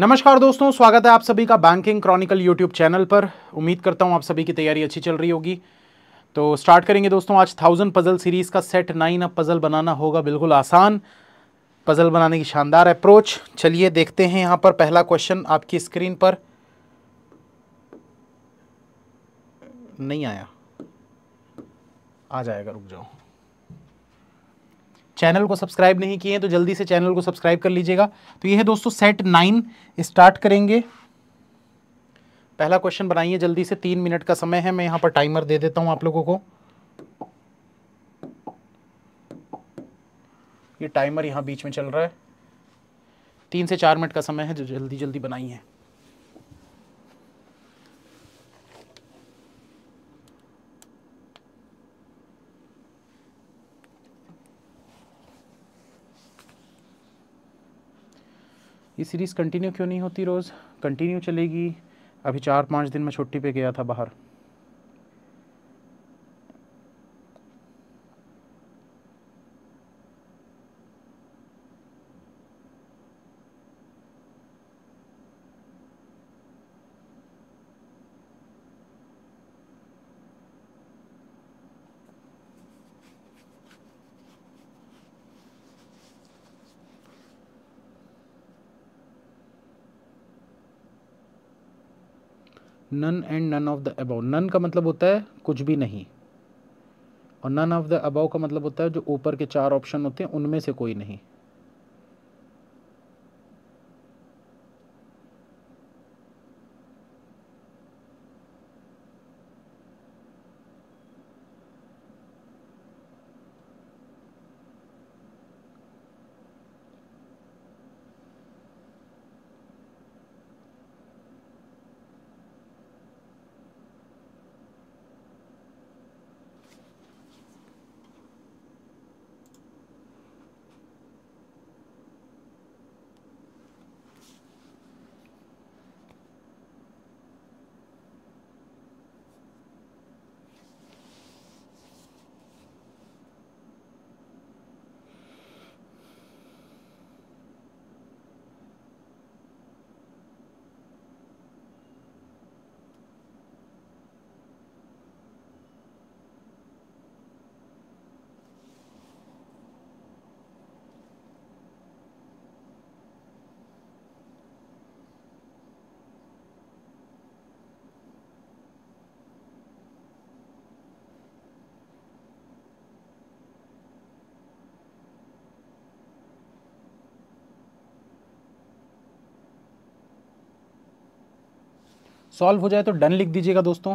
नमस्कार दोस्तों स्वागत है आप सभी का बैंकिंग क्रॉनिकल यूट्यूब चैनल पर उम्मीद करता हूं आप सभी की तैयारी अच्छी चल रही होगी तो स्टार्ट करेंगे दोस्तों आज थाउजेंड पजल सीरीज़ का सेट नाइन अब पज़ल बनाना होगा बिल्कुल आसान पज़ल बनाने की शानदार अप्रोच चलिए देखते हैं यहां पर पहला क्वेश्चन आपकी स्क्रीन पर नहीं आया आ जाएगा रुक जाओ चैनल को सब्सक्राइब नहीं किए हैं तो जल्दी से चैनल को सब्सक्राइब कर लीजिएगा तो ये है दोस्तों सेट नाइन स्टार्ट करेंगे पहला क्वेश्चन बनाइए जल्दी से तीन मिनट का समय है मैं यहाँ पर टाइमर दे देता हूँ आप लोगों को ये टाइमर यहाँ बीच में चल रहा है तीन से चार मिनट का समय है जो जल्दी जल्दी बनाइए ये सीरीज़ कंटिन्यू क्यों नहीं होती रोज़ कंटिन्यू चलेगी अभी चार पाँच दिन में छुट्टी पे गया था बाहर none and none of the above none का मतलब होता है कुछ भी नहीं और नन ऑफ द अबाउ का मतलब होता है जो ऊपर के चार ऑप्शन होते हैं उनमें से कोई नहीं सॉल्व हो जाए तो डन लिख दीजिएगा दोस्तों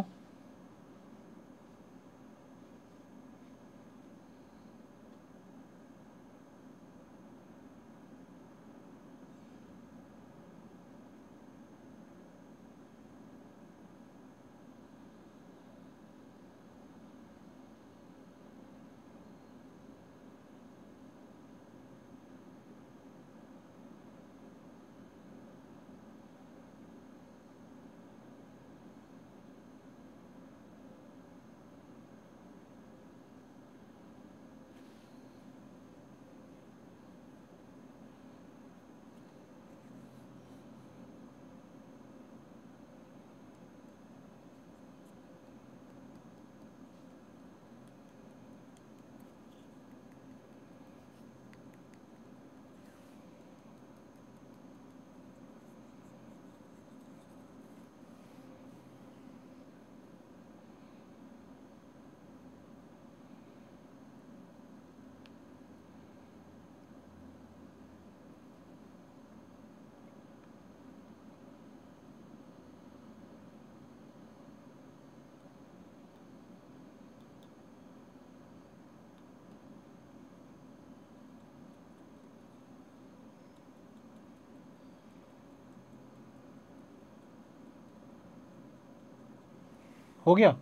हो गया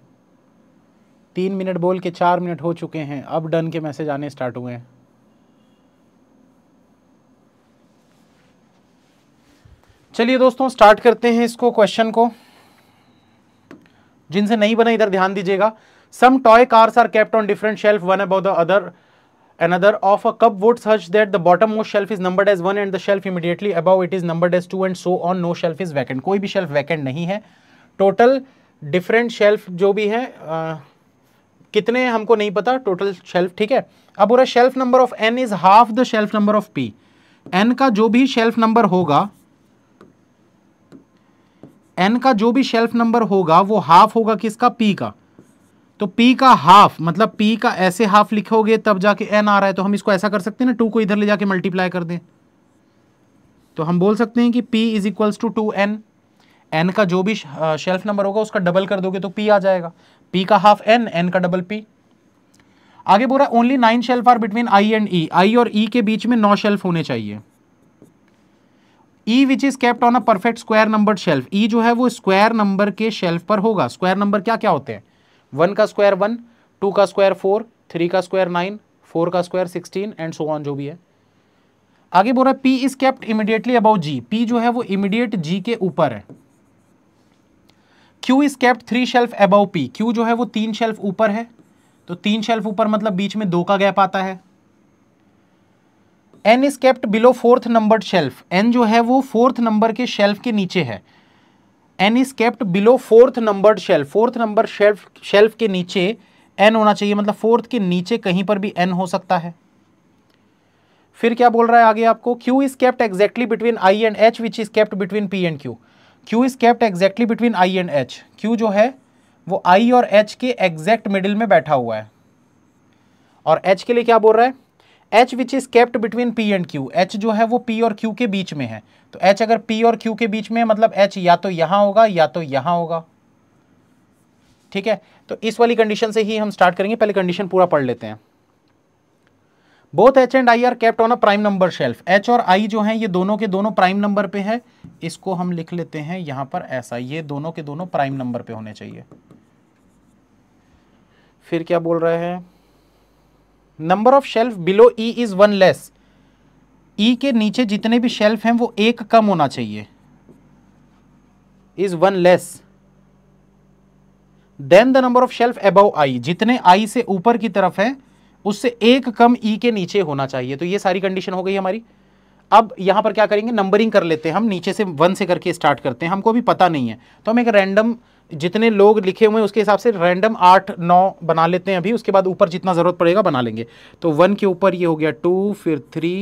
तीन मिनट बोल के चार मिनट हो चुके हैं अब डन के मैसेज आने स्टार्ट हुए हैं चलिए दोस्तों स्टार्ट करते हैं इसको क्वेश्चन को जिनसे नहीं बना इधर ध्यान दीजिएगा some toy cars are kept on different shelf one about the other another of a cupboard such that the bottom most shelf is number as one and the shelf immediately about it is number as two and so on no shelf is vacant कोई भी shelf vacant नहीं है total different shelf जो भी है कितने हमको नहीं पता टोटल शेल्फ ठीक है अब पूरा shelf number of N is half the shelf number of P N का जो भी शेल्फ नंबर होगा एन का जो भी शेल्फ नंबर होगा वो हाफ होगा किसका पी का तो पी का हाफ मतलब पी का ऐसे हाफ लिखोगे तब जाके एन आ रहा है तो हम इसको ऐसा कर सकते हैं ना टू को इधर ले जाके मल्टीप्लाई कर दें तो हम बोल सकते हैं कि P is equals to two N N का जो भी शेल्फ नंबर होगा उसका डबल कर दोगे तो पी आ जाएगा पी का हाफ एन एन का डबल पी आगे बोल रहा है only nine shelf are between I and E I और ई e के बीच में नौ शेल्फ होने चाहिए E which is kept on a perfect square number shelf E जो है वो स्क्वायर नंबर के शेल्फ पर होगा स्क्वायर नंबर क्या क्या होते हैं वन का स्क्वायर वन टू का स्क्वायर फोर थ्री का स्क्वायर नाइन फोर का square sixteen and so on जो भी है आगे बोल रहा है P is kept immediately about G P जो है वो इमीडिएट जी के ऊपर है Q is kept three shelf above P Q जो है वो तीन शेल्फ ऊपर है तो तीन शेल्फ ऊपर मतलब बीच में दो का गैप आता है N is kept below fourth number shelf N जो है वो फोर्थ नंबर के शेल्फ के नीचे है N is kept below fourth number shelf fourth number shelf shelf के नीचे एन होना चाहिए मतलब फोर्थ के नीचे कहीं पर भी एन हो सकता है फिर क्या बोल रहा है आगे आपको Q is kept exactly between I and H which is kept between P and Q Q is kept exactly between I and H Q जो है वो I और H के एग्जैक्ट मिडिल में बैठा हुआ है और H के लिए क्या बोल रहा है H which is kept between P and Q H जो है वो पी और क्यू के बीच में है तो एच अगर पी और क्यू के बीच में है मतलब एच या तो यहाँ होगा या तो यहाँ होगा ठीक है तो इस वाली कंडीशन से ही हम स्टार्ट करेंगे पहले कंडीशन पूरा पढ़ लेते हैं both H and I are kept on a prime number shelf H और आई जो है ये दोनों के दोनों प्राइम नंबर पे है इसको हम लिख लेते हैं यहां पर ऐसा ये दोनों के दोनों प्राइम नंबर पे होने चाहिए फिर क्या बोल रहे हैं number of shelf below E is one less E के नीचे जितने भी शेल्फ हैं वो एक कम होना चाहिए is one less than the number of shelf above I जितने आई से ऊपर की तरफ है उससे एक कम ई e के नीचे होना चाहिए तो ये सारी कंडीशन हो गई हमारी अब यहाँ पर क्या करेंगे नंबरिंग कर लेते हैं हम नीचे से वन से करके स्टार्ट करते हैं हमको अभी पता नहीं है तो हम एक रैंडम जितने लोग लिखे हुए हैं उसके हिसाब से रैंडम आठ नौ बना लेते हैं अभी उसके बाद ऊपर जितना ज़रूरत पड़ेगा बना लेंगे तो वन के ऊपर ये हो गया टू फिर थ्री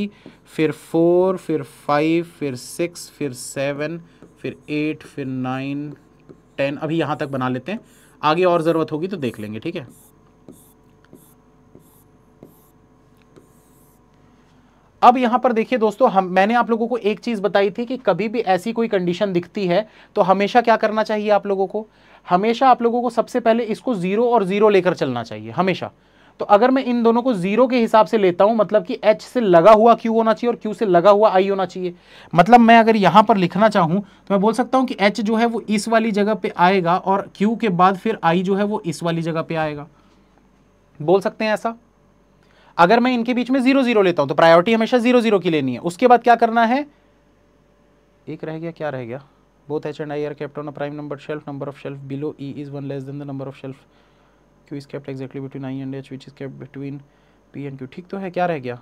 फिर फोर फिर फाइव फिर सिक्स फिर सेवन फिर एट फिर नाइन टेन अभी यहाँ तक बना लेते हैं आगे और ज़रूरत होगी तो देख लेंगे ठीक है अब यहां पर देखिए दोस्तों हम मैंने आप लोगों को एक चीज़ बताई थी कि कभी भी ऐसी कोई कंडीशन दिखती है तो हमेशा क्या करना चाहिए आप लोगों को हमेशा आप लोगों को सबसे पहले इसको ज़ीरो और ज़ीरो लेकर चलना चाहिए हमेशा तो अगर मैं इन दोनों को जीरो के हिसाब से लेता हूं मतलब कि एच से लगा हुआ क्यू होना चाहिए और क्यू से लगा हुआ आई होना चाहिए मतलब मैं अगर यहां पर लिखना चाहूं तो मैं बोल सकता हूं कि एच जो है वो इस वाली जगह पे आएगा और क्यू के बाद फिर आई जो है वो इस वाली जगह पे आएगा बोल सकते हैं ऐसा अगर मैं इनके बीच में जीरो जीरो लेता हूं तो प्रायोरिटी हमेशा जीरो जीरो की लेनी है उसके बाद क्या करना है एक रह गया क्या रह गया both H and I are kept prime number shelf number of shelf below E is one less than the number of shelf Q is kept exactly between I and H which is kept between P and Q ठीक तो है क्या रह गया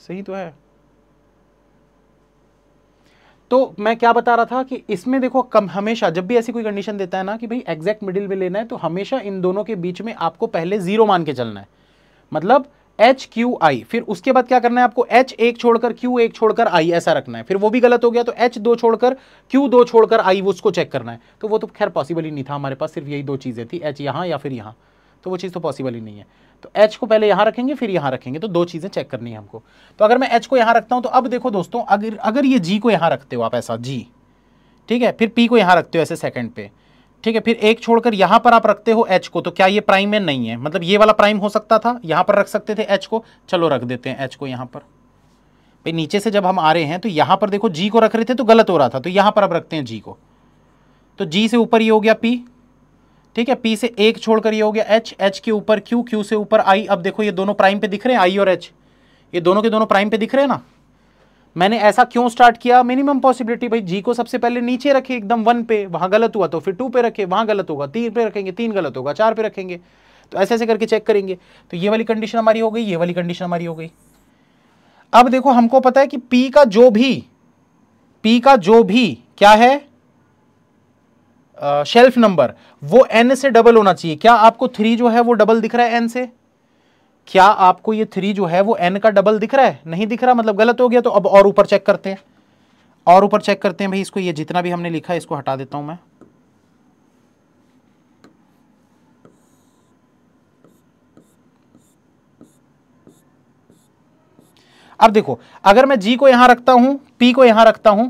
सही तो है तो मैं क्या बता रहा था कि इसमें देखो कम हमेशा जब भी ऐसी कोई कंडीशन देता है ना कि भाई एग्जैक्ट मिडिल में लेना है तो हमेशा इन दोनों के बीच में आपको पहले जीरो मान के चलना है मतलब एच क्यू आई फिर उसके बाद क्या करना है आपको एच एक छोड़कर क्यू एक छोड़कर आई ऐसा रखना है फिर वो भी गलत हो गया तो एच दो छोड़कर क्यू दो छोड़कर आई वो उसको चेक करना है तो वो तो खैर पॉसिबल ही नहीं था हमारे पास सिर्फ यही दो चीज़ें थी एच यहाँ या फिर यहाँ तो वो चीज़ तो पॉसिबल ही नहीं है तो एच को पहले यहाँ रखेंगे फिर यहाँ रखेंगे तो दो चीज़ें चेक करनी है हमको तो अगर मैं एच को यहाँ रखता हूँ तो अब देखो दोस्तों अगर अगर ये जी को यहाँ रखते हो आप ऐसा जी ठीक है फिर पी को यहाँ रखते हो ऐसे सेकंड पे ठीक है फिर एक छोड़कर यहाँ पर आप रखते हो एच को तो क्या ये प्राइम में नहीं है मतलब ये वाला प्राइम हो सकता था यहाँ पर रख सकते थे एच को चलो रख देते हैं एच को यहाँ पर भाई नीचे से जब हम आ रहे हैं तो यहाँ पर देखो जी को रख रहे थे तो गलत हो रहा था तो यहाँ पर आप रखते हैं जी को तो जी से ऊपर ये हो गया पी ठीक है पी से एक छोड़कर ये हो गया एच एच के ऊपर क्यू क्यू से ऊपर आई अब देखो ये दोनों प्राइम पे दिख रहे हैं आई और एच ये दोनों के दोनों प्राइम पे दिख रहे हैं ना मैंने ऐसा क्यों स्टार्ट किया मिनिमम पॉसिबिलिटी भाई जी को सबसे पहले नीचे रखे एकदम वन पे वहां गलत हुआ तो फिर टू पे रखे वहां गलत होगा तीन पे रखेंगे तीन गलत होगा चार पे रखेंगे तो ऐसे ऐसे करके चेक करेंगे तो ये वाली कंडीशन हमारी हो गई ये वाली कंडीशन हमारी हो गई अब देखो हमको पता है कि पी का जो भी पी का जो भी क्या है शेल्फ नंबर वो एन से डबल होना चाहिए क्या आपको थ्री जो है वो डबल दिख रहा है एन से क्या आपको ये थ्री जो है वो एन का डबल दिख रहा है नहीं दिख रहा मतलब गलत हो गया तो अब और ऊपर चेक करते हैं और ऊपर चेक करते हैं भाई इसको ये जितना भी हमने लिखा है इसको हटा देता हूं मैं अब देखो अगर मैं जी को यहां रखता हूं पी को यहां रखता हूं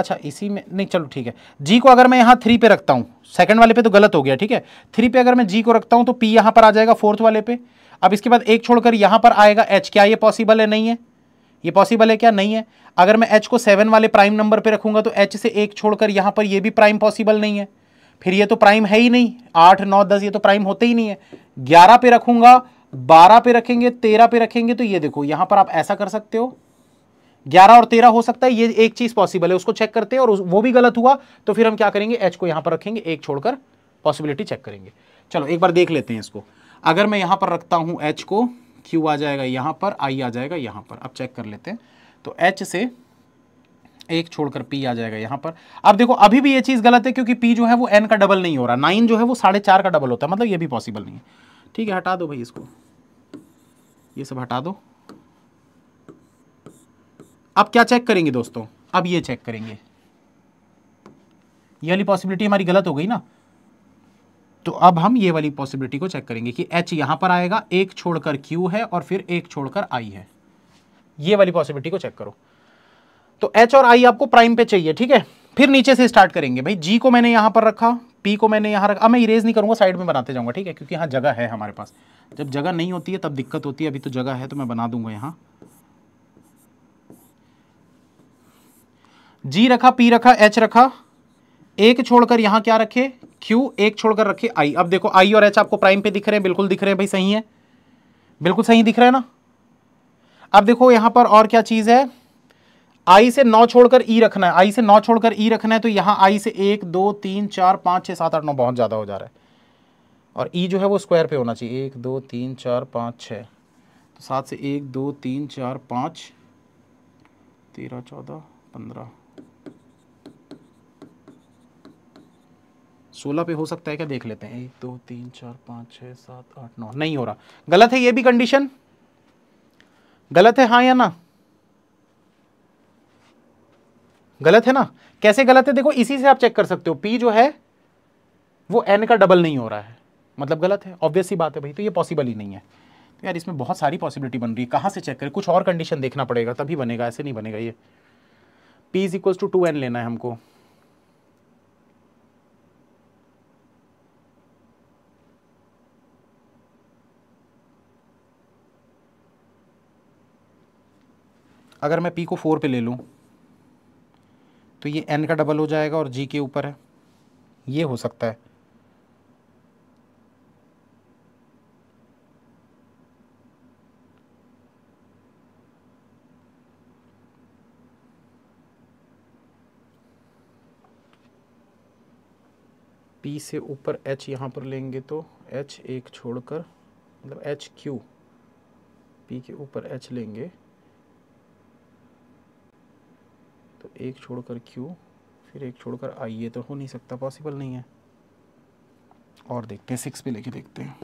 अच्छा इसी में नहीं चलो ठीक है जी को अगर मैं यहाँ थ्री पे रखता हूँ सेकंड वाले पे तो गलत हो गया ठीक है थ्री पे अगर मैं जी को रखता हूँ तो पी यहाँ पर आ जाएगा फोर्थ वाले पे अब इसके बाद एक छोड़कर यहाँ पर आएगा एच क्या ये पॉसिबल है नहीं है ये पॉसिबल है क्या नहीं है अगर मैं एच को सेवन वाले प्राइम नंबर पर रखूंगा तो एच से एक छोड़कर यहाँ पर ये भी प्राइम पॉसिबल नहीं है फिर ये तो प्राइम है ही नहीं आठ नौ दस ये तो प्राइम होते ही नहीं है ग्यारह पे रखूंगा बारह पे रखेंगे तेरह पे रखेंगे तो ये देखो यहाँ पर आप ऐसा कर सकते हो ग्यारह और तेरह हो सकता है ये एक चीज पॉसिबल है उसको चेक करते हैं और वो भी गलत हुआ तो फिर हम क्या करेंगे एच को यहाँ पर रखेंगे एक छोड़कर पॉसिबिलिटी चेक करेंगे चलो एक बार देख लेते हैं इसको अगर मैं यहाँ पर रखता हूँ एच को क्यू आ जाएगा यहाँ पर आई आ जाएगा यहाँ पर अब चेक कर लेते हैं तो एच से एक छोड़कर पी आ जाएगा यहाँ पर अब देखो अभी भी ये चीज़ गलत है क्योंकि पी जो है वो एन का डबल नहीं हो रहा नाइन जो है वो साढ़े चार का डबल होता है मतलब ये भी पॉसिबल नहीं है ठीक है हटा दो भाई इसको ये सब हटा दो अब क्या चेक करेंगे दोस्तों अब ये चेक करेंगे ये वाली पॉसिबिलिटी हमारी गलत हो गई ना तो अब हम ये वाली पॉसिबिलिटी को चेक करेंगे कि एच यहां पर आएगा एक छोड़कर क्यू है और फिर एक छोड़कर आई है ये वाली पॉसिबिलिटी को चेक करो तो एच और आई आपको प्राइम पे चाहिए ठीक है फिर नीचे से स्टार्ट करेंगे भाई जी को मैंने यहां पर रखा पी को मैंने यहां रखा अब मैं इरेज नहीं करूंगा साइड में बनाते जाऊंगा ठीक है क्योंकि यहां जगह है हमारे पास जब जगह नहीं होती है तब दिक्कत होती है अभी तो जगह है तो मैं बना दूंगा यहां जी रखा पी रखा एच रखा एक छोड़कर यहां क्या रखे क्यू एक छोड़कर रखे आई अब देखो आई और एच आपको प्राइम पे दिख रहे हैं बिल्कुल दिख रहे हैं भाई सही है बिल्कुल सही दिख रहा है ना अब देखो यहां पर और क्या चीज़ है आई से नौ छोड़कर ई e रखना है आई से नौ छोड़कर ई e रखना है तो यहां आई से एक दो तीन चार पाँच छः सात आठ नौ बहुत ज़्यादा हो जा रहा है और ई e जो है वो स्क्वायर पे होना चाहिए एक दो तीन चार पाँच छः तो सात से एक दो तीन चार पाँच तेरह चौदह पंद्रह सोलह पे हो सकता है क्या देख लेते हैं एक दो तीन चार पाँच छः सात आठ नौ नहीं हो रहा गलत है ये भी कंडीशन गलत है हाँ या ना गलत है ना कैसे गलत है देखो इसी से आप चेक कर सकते हो पी जो है वो एन का डबल नहीं हो रहा है मतलब गलत है ऑब्वियस ही बात है भाई तो ये पॉसिबल ही नहीं है तो यार इसमें बहुत सारी पॉसिबिलिटी बन रही है कहाँ से चेक करें कुछ और कंडीशन देखना पड़ेगा तभी बनेगा ऐसे नहीं बनेगा ये P is equals to two N लेना है हमको अगर मैं पी को फोर पे ले लूँ तो ये एन का डबल हो जाएगा और जी के ऊपर है ये हो सकता है पी से ऊपर एच यहाँ पर लेंगे तो एच एक छोड़कर मतलब एच क्यू पी के ऊपर एच लेंगे तो एक छोड़कर क्यू फिर एक छोड़कर आई ये तो हो नहीं सकता पॉसिबल नहीं है और देखते हैं सिक्स पे लेके देखते हैं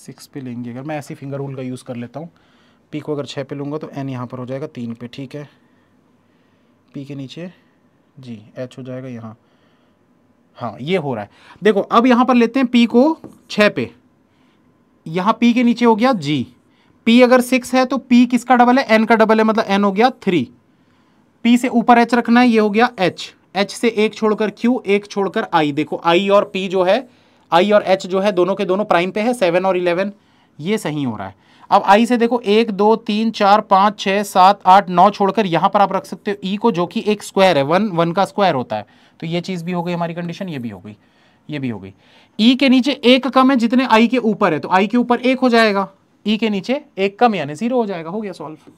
सिक्स पे लेंगे अगर मैं ऐसी फिंगर रूल का यूज़ कर लेता हूँ पी को अगर छः पे लूँगा तो एन यहाँ पर हो जाएगा तीन पे ठीक है पी के नीचे जी एच हो जाएगा यहाँ हाँ ये हो रहा है देखो अब यहाँ पर लेते हैं पी को छः पे यहाँ पी के नीचे हो गया जी पी अगर सिक्स है तो पी किसका डबल है एन का डबल है मतलब एन हो गया थ्री पी से ऊपर एच रखना है ये हो गया एच एच से एक छोड़कर क्यू एक छोड़कर आई देखो आई और पी जो है आई और एच जो है दोनों के दोनों प्राइम पे है सेवन और इलेवन ये सही हो रहा है अब आई से देखो एक दो तीन चार पाँच छः सात आठ नौ छोड़कर यहाँ पर आप रख सकते हो ई e को जो कि एक स्क्वायर है वन वन का स्क्वायर होता है तो ये चीज़ भी हो गई हमारी कंडीशन ये भी हो गई ये भी हो गई ई e के नीचे एक कम है जितने आई के ऊपर है तो आई के ऊपर एक हो जाएगा ई e के नीचे एक कम यानी जीरो हो जाएगा हो गया सॉल्व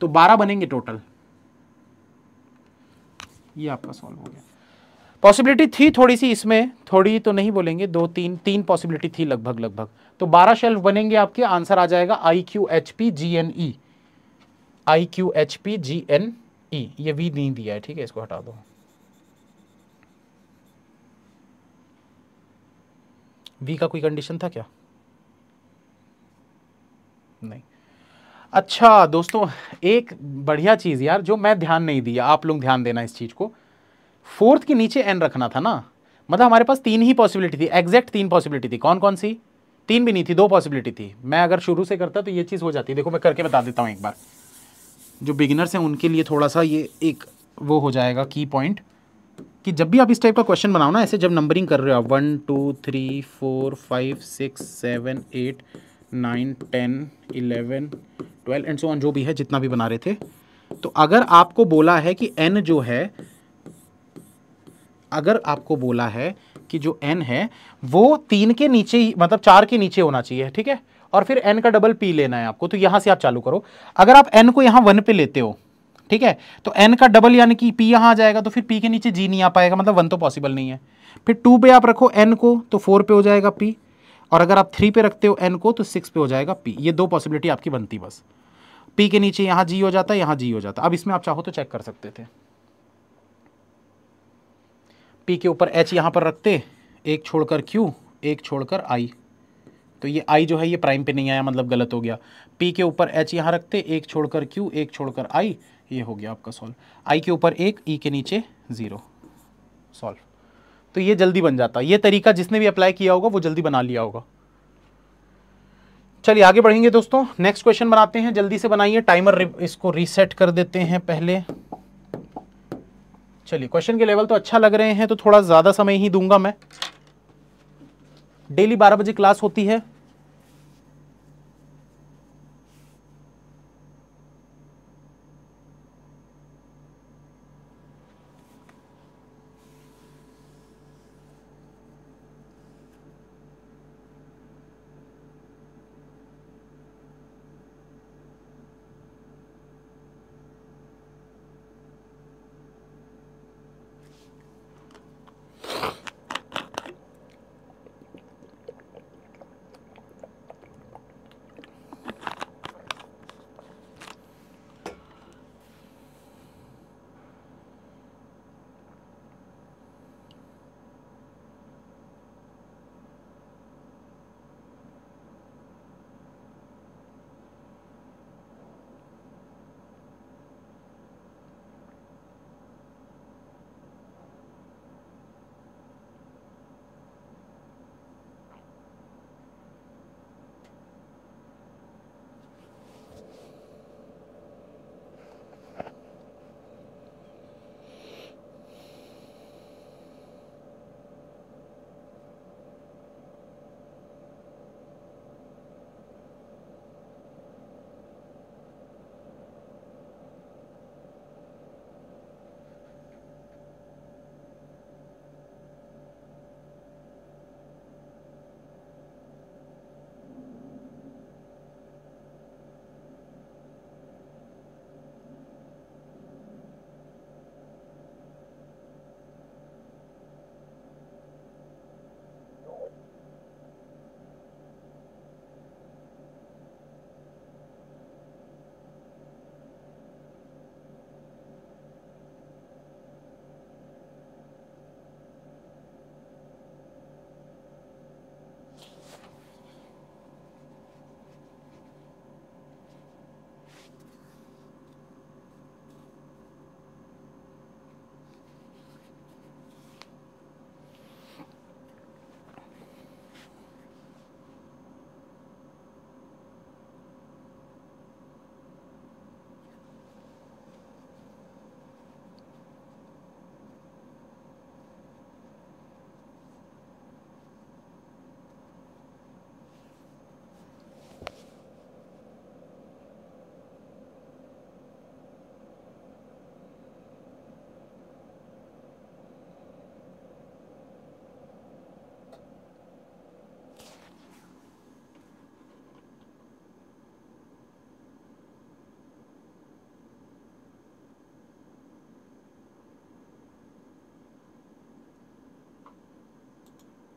तो बारह बनेंगे टोटल ये आपका सॉल्व हो गया पॉसिबिलिटी थी थोड़ी सी इसमें थोड़ी तो नहीं बोलेंगे दो तीन तीन पॉसिबिलिटी थी लगभग लगभग तो बारह शेल्फ बनेंगे आपके आंसर आ जाएगा I Q H P G N E I Q H P G N E ये वी नहीं दिया है ठीक है इसको हटा दो वी का कोई कंडीशन था क्या नहीं अच्छा दोस्तों एक बढ़िया चीज़ यार जो मैं ध्यान नहीं दिया आप लोग ध्यान देना इस चीज़ को फोर्थ के नीचे एन रखना था ना मतलब हमारे पास तीन ही पॉसिबिलिटी थी एग्जैक्ट तीन पॉसिबिलिटी थी कौन कौन सी तीन भी नहीं थी दो पॉसिबिलिटी थी मैं अगर शुरू से करता तो ये चीज़ हो जाती देखो मैं करके बता देता हूँ एक बार जो बिगिनर्स हैं उनके लिए थोड़ा सा ये एक वो हो जाएगा की पॉइंट कि जब भी आप इस टाइप का क्वेश्चन बनाओ ना ऐसे जब नंबरिंग कर रहे हो आप one two three four five six seven eight nine ten eleven twelve and so on जो भी है जितना भी बना रहे थे तो अगर आपको बोला है कि एन जो है अगर आपको बोला है कि जो एन है वो तीन के नीचे ही मतलब चार के नीचे होना चाहिए ठीक है और फिर एन का डबल पी लेना है आपको तो यहां से आप चालू करो अगर आप एन को यहाँ वन पे लेते हो ठीक है तो एन का डबल यानी कि पी यहां आ जाएगा तो फिर पी के नीचे जी नहीं आ पाएगा मतलब वन तो पॉसिबल नहीं है फिर टू पे आप रखो एन को तो फोर पे हो जाएगा पी और अगर आप थ्री पे रखते हो एन को तो सिक्स पे हो जाएगा पी ये दो पॉसिबिलिटी आपकी बनती बस पी के नीचे यहाँ जी हो जाता है यहाँ जी हो जाता अब इसमें आप चाहो तो चेक कर सकते थे पी के ऊपर एच यहाँ पर रखते एक छोड़कर क्यू एक छोड़कर आई तो ये आई जो है ये प्राइम पे नहीं आया मतलब गलत हो गया पी के ऊपर एच यहाँ रखते एक छोड़कर क्यू एक छोड़कर आई ये हो गया आपका सॉल्व आई के ऊपर एक ई e के नीचे ज़ीरो सॉल्व तो ये जल्दी बन जाता है ये तरीका जिसने भी अप्लाई किया होगा वो जल्दी बना लिया होगा चलिए आगे बढ़ेंगे दोस्तों नेक्स्ट क्वेश्चन बनाते हैं जल्दी से बनाइए टाइमर इसको रीसेट कर देते हैं पहले चलिए क्वेश्चन के लेवल तो अच्छा लग रहे हैं तो थोड़ा ज़्यादा समय ही दूंगा मैं डेली बारह बजे क्लास होती है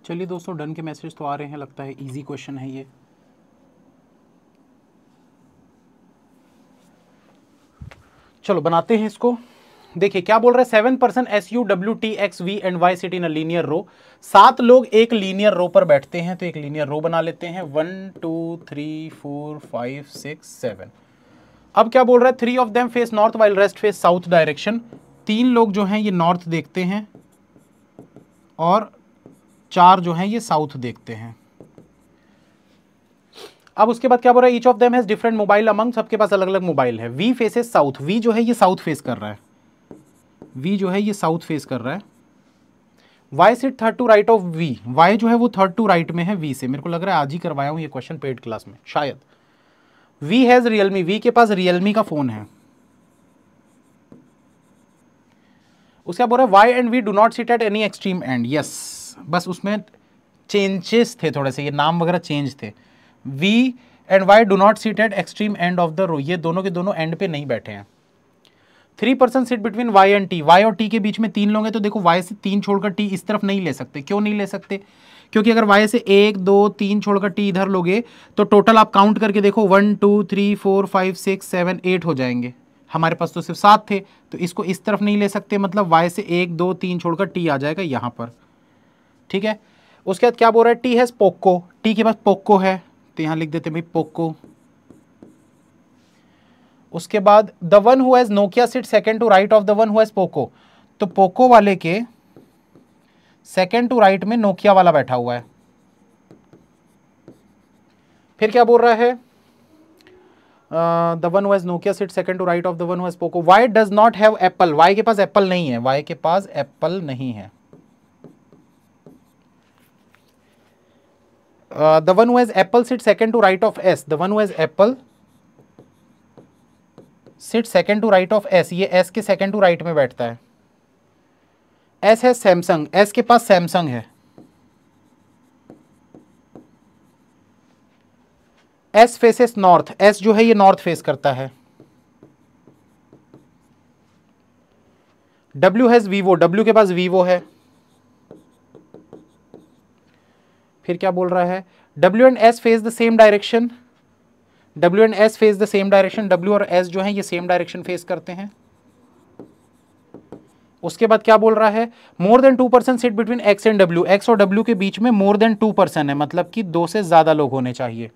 चलिए दोस्तों डन के मैसेज तो आ रहे हैं लगता है इजी क्वेश्चन है ये चलो बनाते हैं इसको देखिए क्या बोल रहे हैं seven percent S U W T X V and Y sit in linear row सात लोग एक लीनियर रो पर बैठते हैं तो एक लीनियर रो बना लेते हैं one two three four five six seven अब क्या बोल रहा है three of them face north while rest face south direction तीन लोग जो हैं ये नॉर्थ देखते हैं और चार जो हैं ये साउथ देखते हैं अब उसके बाद क्या बोल रहा है each of them has different mobile among सबके पास अलग अलग मोबाइल है वी फेसेस साउथ वी जो है ये साउथ फेस कर रहा है वी जो है ये साउथ फेस कर रहा है Y sit third to right of V Y जो है वो थर्ड टू राइट में है वी से मेरे को लग रहा है आज ही करवाया हूँ ये क्वेश्चन पेड क्लास में शायद वी हैज़ रियलमी वी के पास रियलमी का फ़ोन है उसका बोल रहा है Y and V do not sit at any extreme end yes बस उसमें चेंजेस थे थोड़े से ये नाम वगैरह चेंज थे V and Y do not seat at extreme end of the row ये दोनों के दोनों एंड पे नहीं बैठे हैं three person seat between Y and T Y और टी के बीच में तीन लोग हैं तो देखो वाई से तीन छोड़कर टी इस तरफ नहीं ले सकते क्यों नहीं ले सकते क्योंकि अगर वाई से एक दो तीन छोड़कर टी इधर लोगे तो टोटल आप काउंट करके देखो one two three four five six seven eight हो जाएंगे हमारे पास तो सिर्फ सात थे तो इसको इस तरफ नहीं ले सकते मतलब वाई से एक दो तीन छोड़कर टी आ जाएगा यहाँ पर ठीक है उसके बाद क्या बोल रहा है टी हैज़ पोको टी के पास पोको है तो यहां लिख देते भाई पोको उसके बाद the one who has Nokia sit second to right of the one who has Poco तो पोको वाले के सेकेंड टू राइट में नोकिया वाला बैठा हुआ है फिर क्या बोल रहा है the one whose Nokia sit second to right of the one whose Poco Y does not have Apple Y के पास एप्पल नहीं है वाई के पास एप्पल नहीं है uh, the one who has apple sits second to right of s the one who has apple sit second to right of S ये S के सेकेंड टू राइट में बैठता है एस है सैमसंग एस के पास सैमसंग है S faces north S जो है ये नॉर्थ फेस करता है डब्ल्यू हैज़ वीवो डब्ल्यू के पास वीवो है फिर क्या बोल रहा है W and S face the same direction W एंड S face the same direction W और S जो है ये सेम डायरेक्शन फेस करते हैं उसके बाद क्या बोल रहा है more than two percent seat between X and W X और डब्ल्यू के बीच में मोर देन टू परसेंट है मतलब कि दो से ज़्यादा लोग होने चाहिए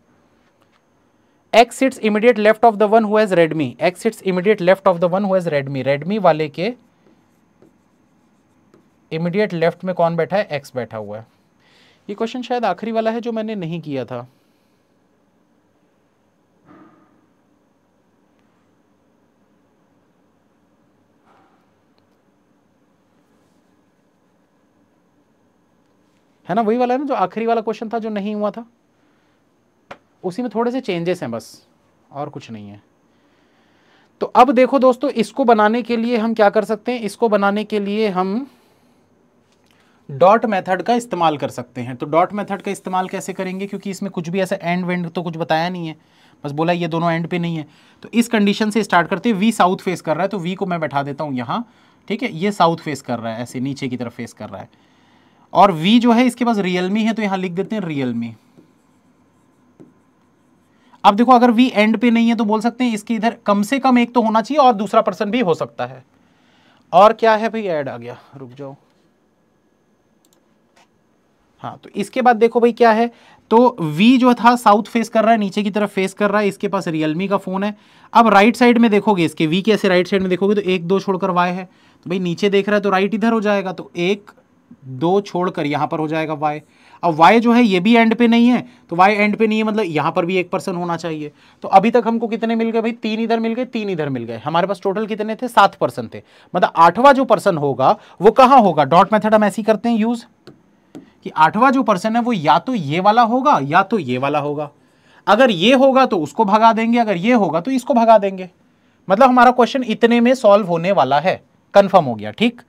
X seats immediate left of the one who has Redmi X seats immediate left of the one who has Redmi Redmi वाले के इमीडिएट लेफ्ट में कौन बैठा है एक्स बैठा हुआ है ये क्वेश्चन शायद आखिरी वाला है जो मैंने नहीं किया था है ना वही वाला है ना जो आखिरी वाला क्वेश्चन था जो नहीं हुआ था उसी में थोड़े से चेंजेस हैं बस और कुछ नहीं है तो अब देखो दोस्तों इसको बनाने के लिए हम क्या कर सकते हैं इसको बनाने के लिए हम डॉट मेथड का इस्तेमाल कर सकते हैं तो डॉट मेथड का इस्तेमाल कैसे करेंगे क्योंकि इसमें कुछ भी ऐसा एंड वेंड तो कुछ बताया नहीं है बस बोला ये दोनों एंड पे नहीं है तो इस कंडीशन से स्टार्ट करते हैं वी साउथ फेस कर रहा है तो वी को मैं बैठा देता हूँ यहाँ ठीक है ये साउथ फेस कर रहा है ऐसे नीचे की तरफ फेस कर रहा है और वी जो है इसके पास रियलमी है तो यहाँ लिख देते हैं रियलमी अब देखो अगर वी एंड पे नहीं है तो बोल सकते हैं इसके इधर कम से कम एक तो होना चाहिए और दूसरा पर्सन भी हो सकता है और क्या है भाई ऐड आ गया रुक जाओ हाँ तो इसके बाद देखो भाई क्या है तो वी जो था साउथ फेस कर रहा है नीचे की तरफ फेस कर रहा है इसके पास रियलमी का फ़ोन है अब राइट साइड में देखोगे इसके वी के ऐसे राइट साइड में देखोगे तो एक दो छोड़कर वाई है तो भाई नीचे देख रहा है तो राइट इधर हो जाएगा तो एक दो छोड़कर यहाँ पर हो जाएगा वाई अब वाई जो है ये भी एंड पे नहीं है तो वाई एंड पे नहीं है मतलब यहाँ पर भी एक पर्सन होना चाहिए तो अभी तक हमको कितने मिल गए भाई तीन इधर मिल गए तीन इधर मिल गए हमारे पास टोटल कितने थे सात पर्सन थे मतलब आठवां जो पर्सन होगा वो कहाँ होगा डॉट मेथड हम ऐसी करते हैं यूज़ कि आठवां जो पर्सन है वो या तो ये वाला होगा या तो ये वाला होगा अगर ये होगा तो उसको भगा देंगे अगर ये होगा तो इसको भगा देंगे मतलब हमारा क्वेश्चन इतने में सॉल्व होने वाला है कंफर्म हो गया ठीक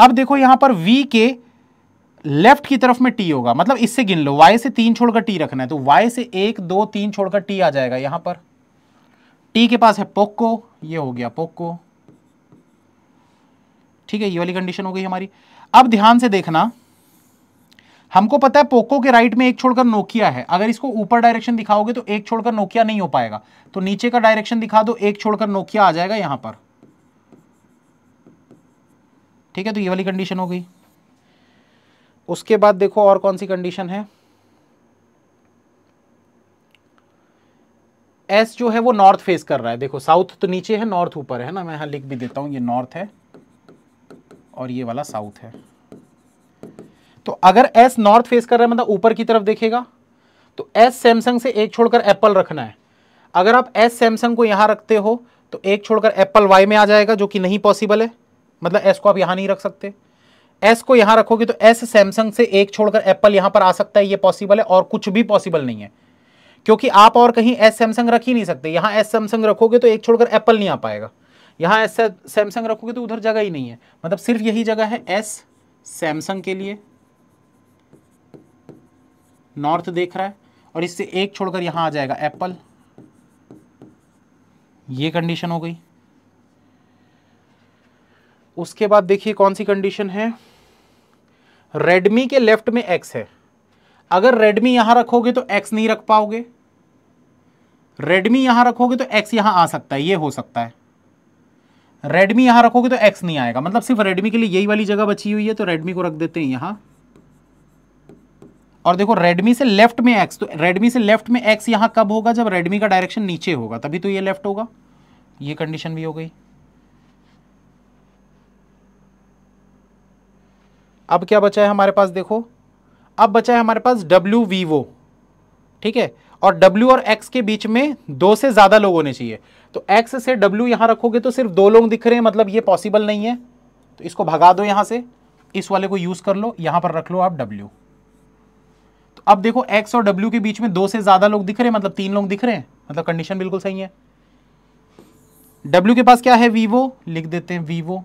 अब देखो यहां पर वी के लेफ्ट की तरफ में टी होगा मतलब इससे गिन लो वाई से तीन छोड़कर टी रखना है तो वाई से एक दो तीन छोड़कर टी आ जाएगा यहां पर टी के पास है पोको ये हो गया पोको ठीक है ये वाली कंडीशन हो गई हमारी अब ध्यान से देखना हमको पता है पोको के राइट में एक छोड़कर नोकिया है अगर इसको ऊपर डायरेक्शन दिखाओगे तो एक छोड़कर नोकिया नहीं हो पाएगा तो नीचे का डायरेक्शन दिखा दो एक छोड़कर नोकिया आ जाएगा यहां पर ठीक है तो ये वाली कंडीशन हो गई उसके बाद देखो और कौन सी कंडीशन है एस जो है वो नॉर्थ फेस कर रहा है देखो साउथ तो नीचे है नॉर्थ ऊपर है ना मैं यहां लिख भी देता हूं ये नॉर्थ है और ये वाला साउथ है तो अगर एस नॉर्थ फेस कर रहा है मतलब ऊपर की तरफ देखेगा तो एस सैमसंग से एक छोड़कर एप्पल रखना है अगर आप एस सैमसंग को यहाँ रखते हो तो एक छोड़कर एप्पल वाई में आ जाएगा जो कि नहीं पॉसिबल है मतलब एस को आप यहाँ नहीं रख सकते एस को यहाँ रखोगे तो एस सैमसंग से एक छोड़कर एप्पल यहाँ पर आ सकता है ये पॉसिबल है और कुछ भी पॉसिबल नहीं है क्योंकि आप और कहीं एस सैमसंग रख ही नहीं सकते यहाँ एस सैमसंग रखोगे तो एक छोड़कर एप्पल नहीं आ पाएगा यहाँ एस सैमसंग रखोगे तो उधर जगह ही नहीं है मतलब सिर्फ यही जगह है एस सैमसंग के लिए नॉर्थ देख रहा है और इससे एक छोड़कर यहाँ आ जाएगा एप्पल ये कंडीशन हो गई उसके बाद देखिए कौन सी कंडीशन है रेडमी के लेफ्ट में एक्स है अगर रेडमी यहां रखोगे तो एक्स नहीं रख पाओगे रेडमी यहां रखोगे तो एक्स यहां आ सकता है ये हो सकता है रेडमी यहां रखोगे तो एक्स नहीं आएगा मतलब सिर्फ रेडमी के लिए यही वाली जगह बची हुई है तो रेडमी को रख देते हैं यहां और देखो रेडमी से लेफ्ट में एक्स तो रेडमी से लेफ्ट में एक्स यहाँ कब होगा जब रेडमी का डायरेक्शन नीचे होगा तभी तो ये लेफ्ट होगा ये कंडीशन भी हो गई अब क्या बचा है हमारे पास देखो अब बचा है हमारे पास डब्ल्यू Vivo ठीक है और W और X के बीच में दो से ज़्यादा लोग होने चाहिए तो X से W यहां रखोगे तो सिर्फ दो लोग दिख रहे हैं मतलब ये पॉसिबल नहीं है तो इसको भगा दो यहां से इस वाले को यूज़ कर लो यहां पर रख लो आप डब्ल्यू अब देखो एक्स और डब्ल्यू के बीच में दो से ज्यादा लोग दिख रहे हैं मतलब तीन लोग दिख रहे हैं मतलब कंडीशन बिल्कुल सही है डब्ल्यू के पास क्या है वीवो लिख देते हैं वीवो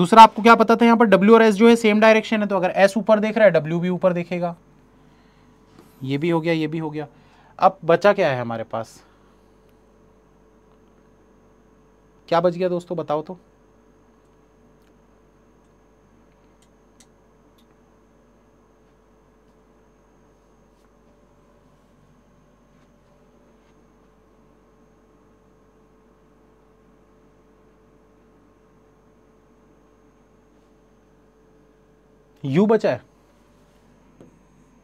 दूसरा आपको क्या पता था यहाँ पर डब्ल्यू और एस जो है सेम डायरेक्शन है तो अगर एस ऊपर देख रहा है डब्ल्यू भी ऊपर देखेगा ये भी हो गया ये भी हो गया अब बचा क्या है हमारे पास क्या बच गया दोस्तों बताओ तो यू बचा है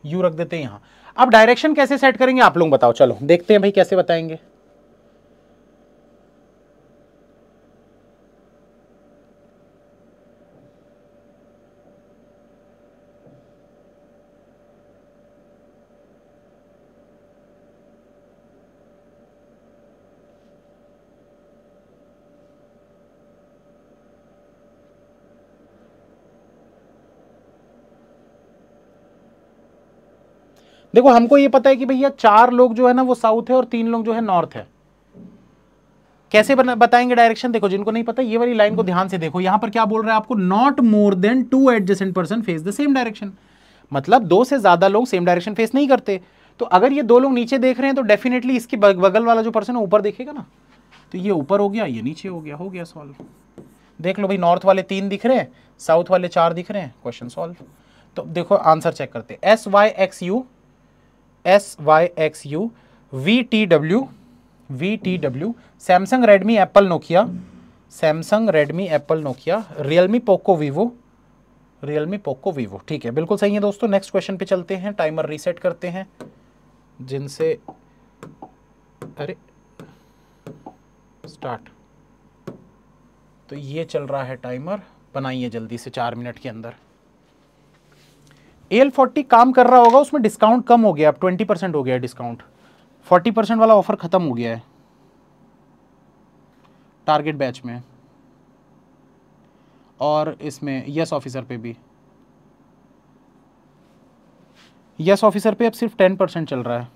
यू रख देते हैं यहां अब डायरेक्शन कैसे सेट करेंगे आप लोग बताओ चलो देखते हैं भाई कैसे बताएंगे देखो हमको ये पता है कि भैया चार लोग जो है ना वो साउथ है और तीन लोग जो है नॉर्थ है कैसे बताएंगे डायरेक्शन देखो जिनको नहीं पता ये वाली लाइन को ध्यान से देखो यहां पर क्या बोल रहा है आपको not more than two adjacent person face the same direction मतलब दो से ज्यादा लोग सेम डायरेक्शन फेस नहीं करते तो अगर ये दो लोग नीचे देख रहे हैं तो डेफिनेटली इसके बगल वाला जो पर्सन है ऊपर देखेगा ना तो ये ऊपर हो गया ये नीचे हो गया हो गया सॉल्व देख लो भाई नॉर्थ वाले तीन दिख रहे हैं साउथ वाले चार दिख रहे हैं क्वेश्चन सॉल्व तो देखो आंसर चेक करते S Y X U S Y X U V T W V T W Samsung Redmi Apple Nokia Samsung Redmi Apple Nokia Realme Poco Vivo Realme Poco Vivo ठीक है बिल्कुल सही है दोस्तों next question पे चलते हैं टाइमर रीसेट करते हैं जिनसे अरे स्टार्ट तो ये चल रहा है टाइमर बनाइए जल्दी से चार मिनट के अंदर एल फोर्टी काम कर रहा होगा उसमें डिस्काउंट कम हो गया अब ट्वेंटी परसेंट हो गया है डिस्काउंट फोर्टी परसेंट वाला ऑफर ख़त्म हो गया है टारगेट बैच में और इसमें यस ऑफिसर पे भी यस ऑफिसर पे अब सिर्फ टेन परसेंट चल रहा है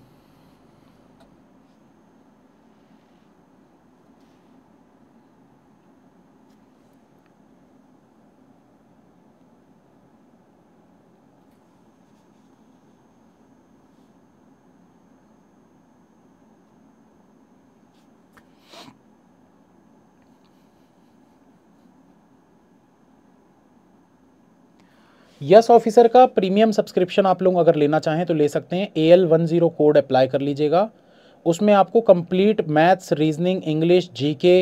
यस ऑफिसर का प्रीमियम सब्सक्रिप्शन आप लोग अगर लेना चाहें तो ले सकते हैं A L one zero code apply कर लीजिएगा उसमें आपको complete maths reasoning English GK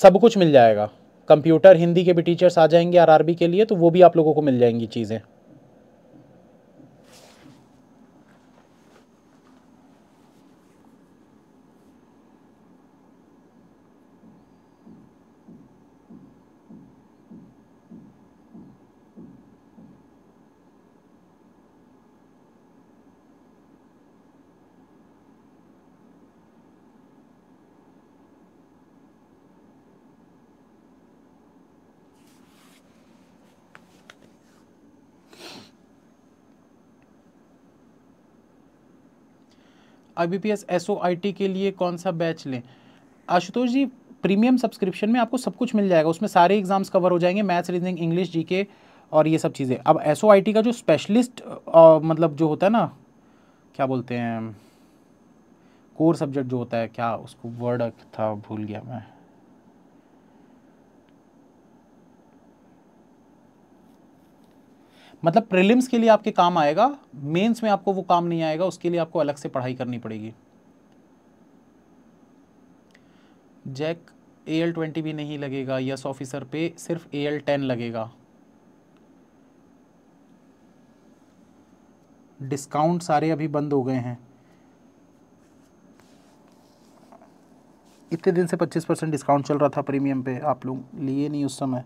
सब कुछ मिल जाएगा कंप्यूटर हिंदी के भी टीचर्स आ जाएंगे आरआरबी के लिए तो वो भी आप लोगों को मिल जाएंगी चीज़ें I B P S S O I T के लिए कौन सा बैच लें आशुतोष जी प्रीमियम सब्सक्रिप्शन में आपको सब कुछ मिल जाएगा उसमें सारे एग्जाम्स कवर हो जाएंगे मैथ्स रीजनिंग इंग्लिश जी और ये सब चीज़ें अब एस ओ आई टी का जो स्पेशलिस्ट मतलब जो होता है ना क्या बोलते हैं कोर सब्जेक्ट जो होता है क्या उसको वर्ड था भूल गया मैं मतलब प्रीलिम्स के लिए आपके काम आएगा मेंस में आपको वो काम नहीं आएगा उसके लिए आपको अलग से पढ़ाई करनी पड़ेगी जैक ए एल ट्वेंटी भी नहीं लगेगा यस ऑफिसर पे सिर्फ ए एल टेन लगेगा डिस्काउंट सारे अभी बंद हो गए हैं इतने दिन से 25 परसेंट डिस्काउंट चल रहा था प्रीमियम पे आप लोग लिए नहीं उस समय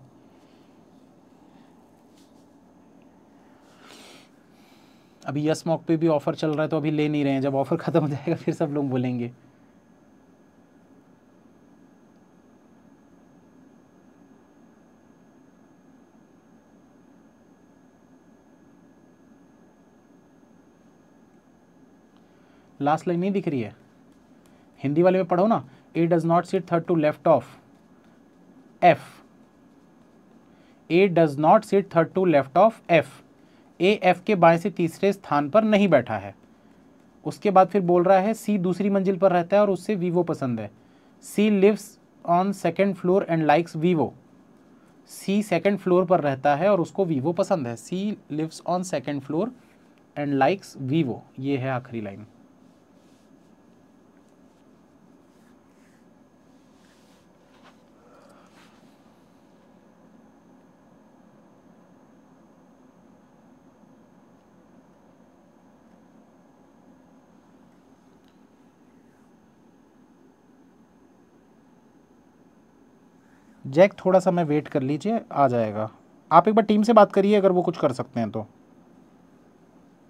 अभी यस मॉक पे भी ऑफ़र चल रहा है तो अभी ले नहीं रहे हैं जब ऑफ़र ख़त्म हो जाएगा फिर सब लोग बोलेंगे लास्ट लाइन नहीं दिख रही है हिंदी वाले में पढ़ो ना A does not sit third to left of F A does not sit third to left of F A F के बाएं से तीसरे स्थान पर नहीं बैठा है उसके बाद फिर बोल रहा है सी दूसरी मंजिल पर रहता है और उससे वीवो पसंद है C lives on second floor and likes Vivo C second floor पर रहता है और उसको वीवो पसंद है C lives on second floor and likes Vivo ये है आखिरी लाइन जैक थोड़ा सा मैं वेट कर लीजिए आ जाएगा आप एक बार टीम से बात करिए अगर वो कुछ कर सकते हैं तो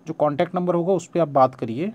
जो कांटेक्ट नंबर होगा उस पर आप बात करिए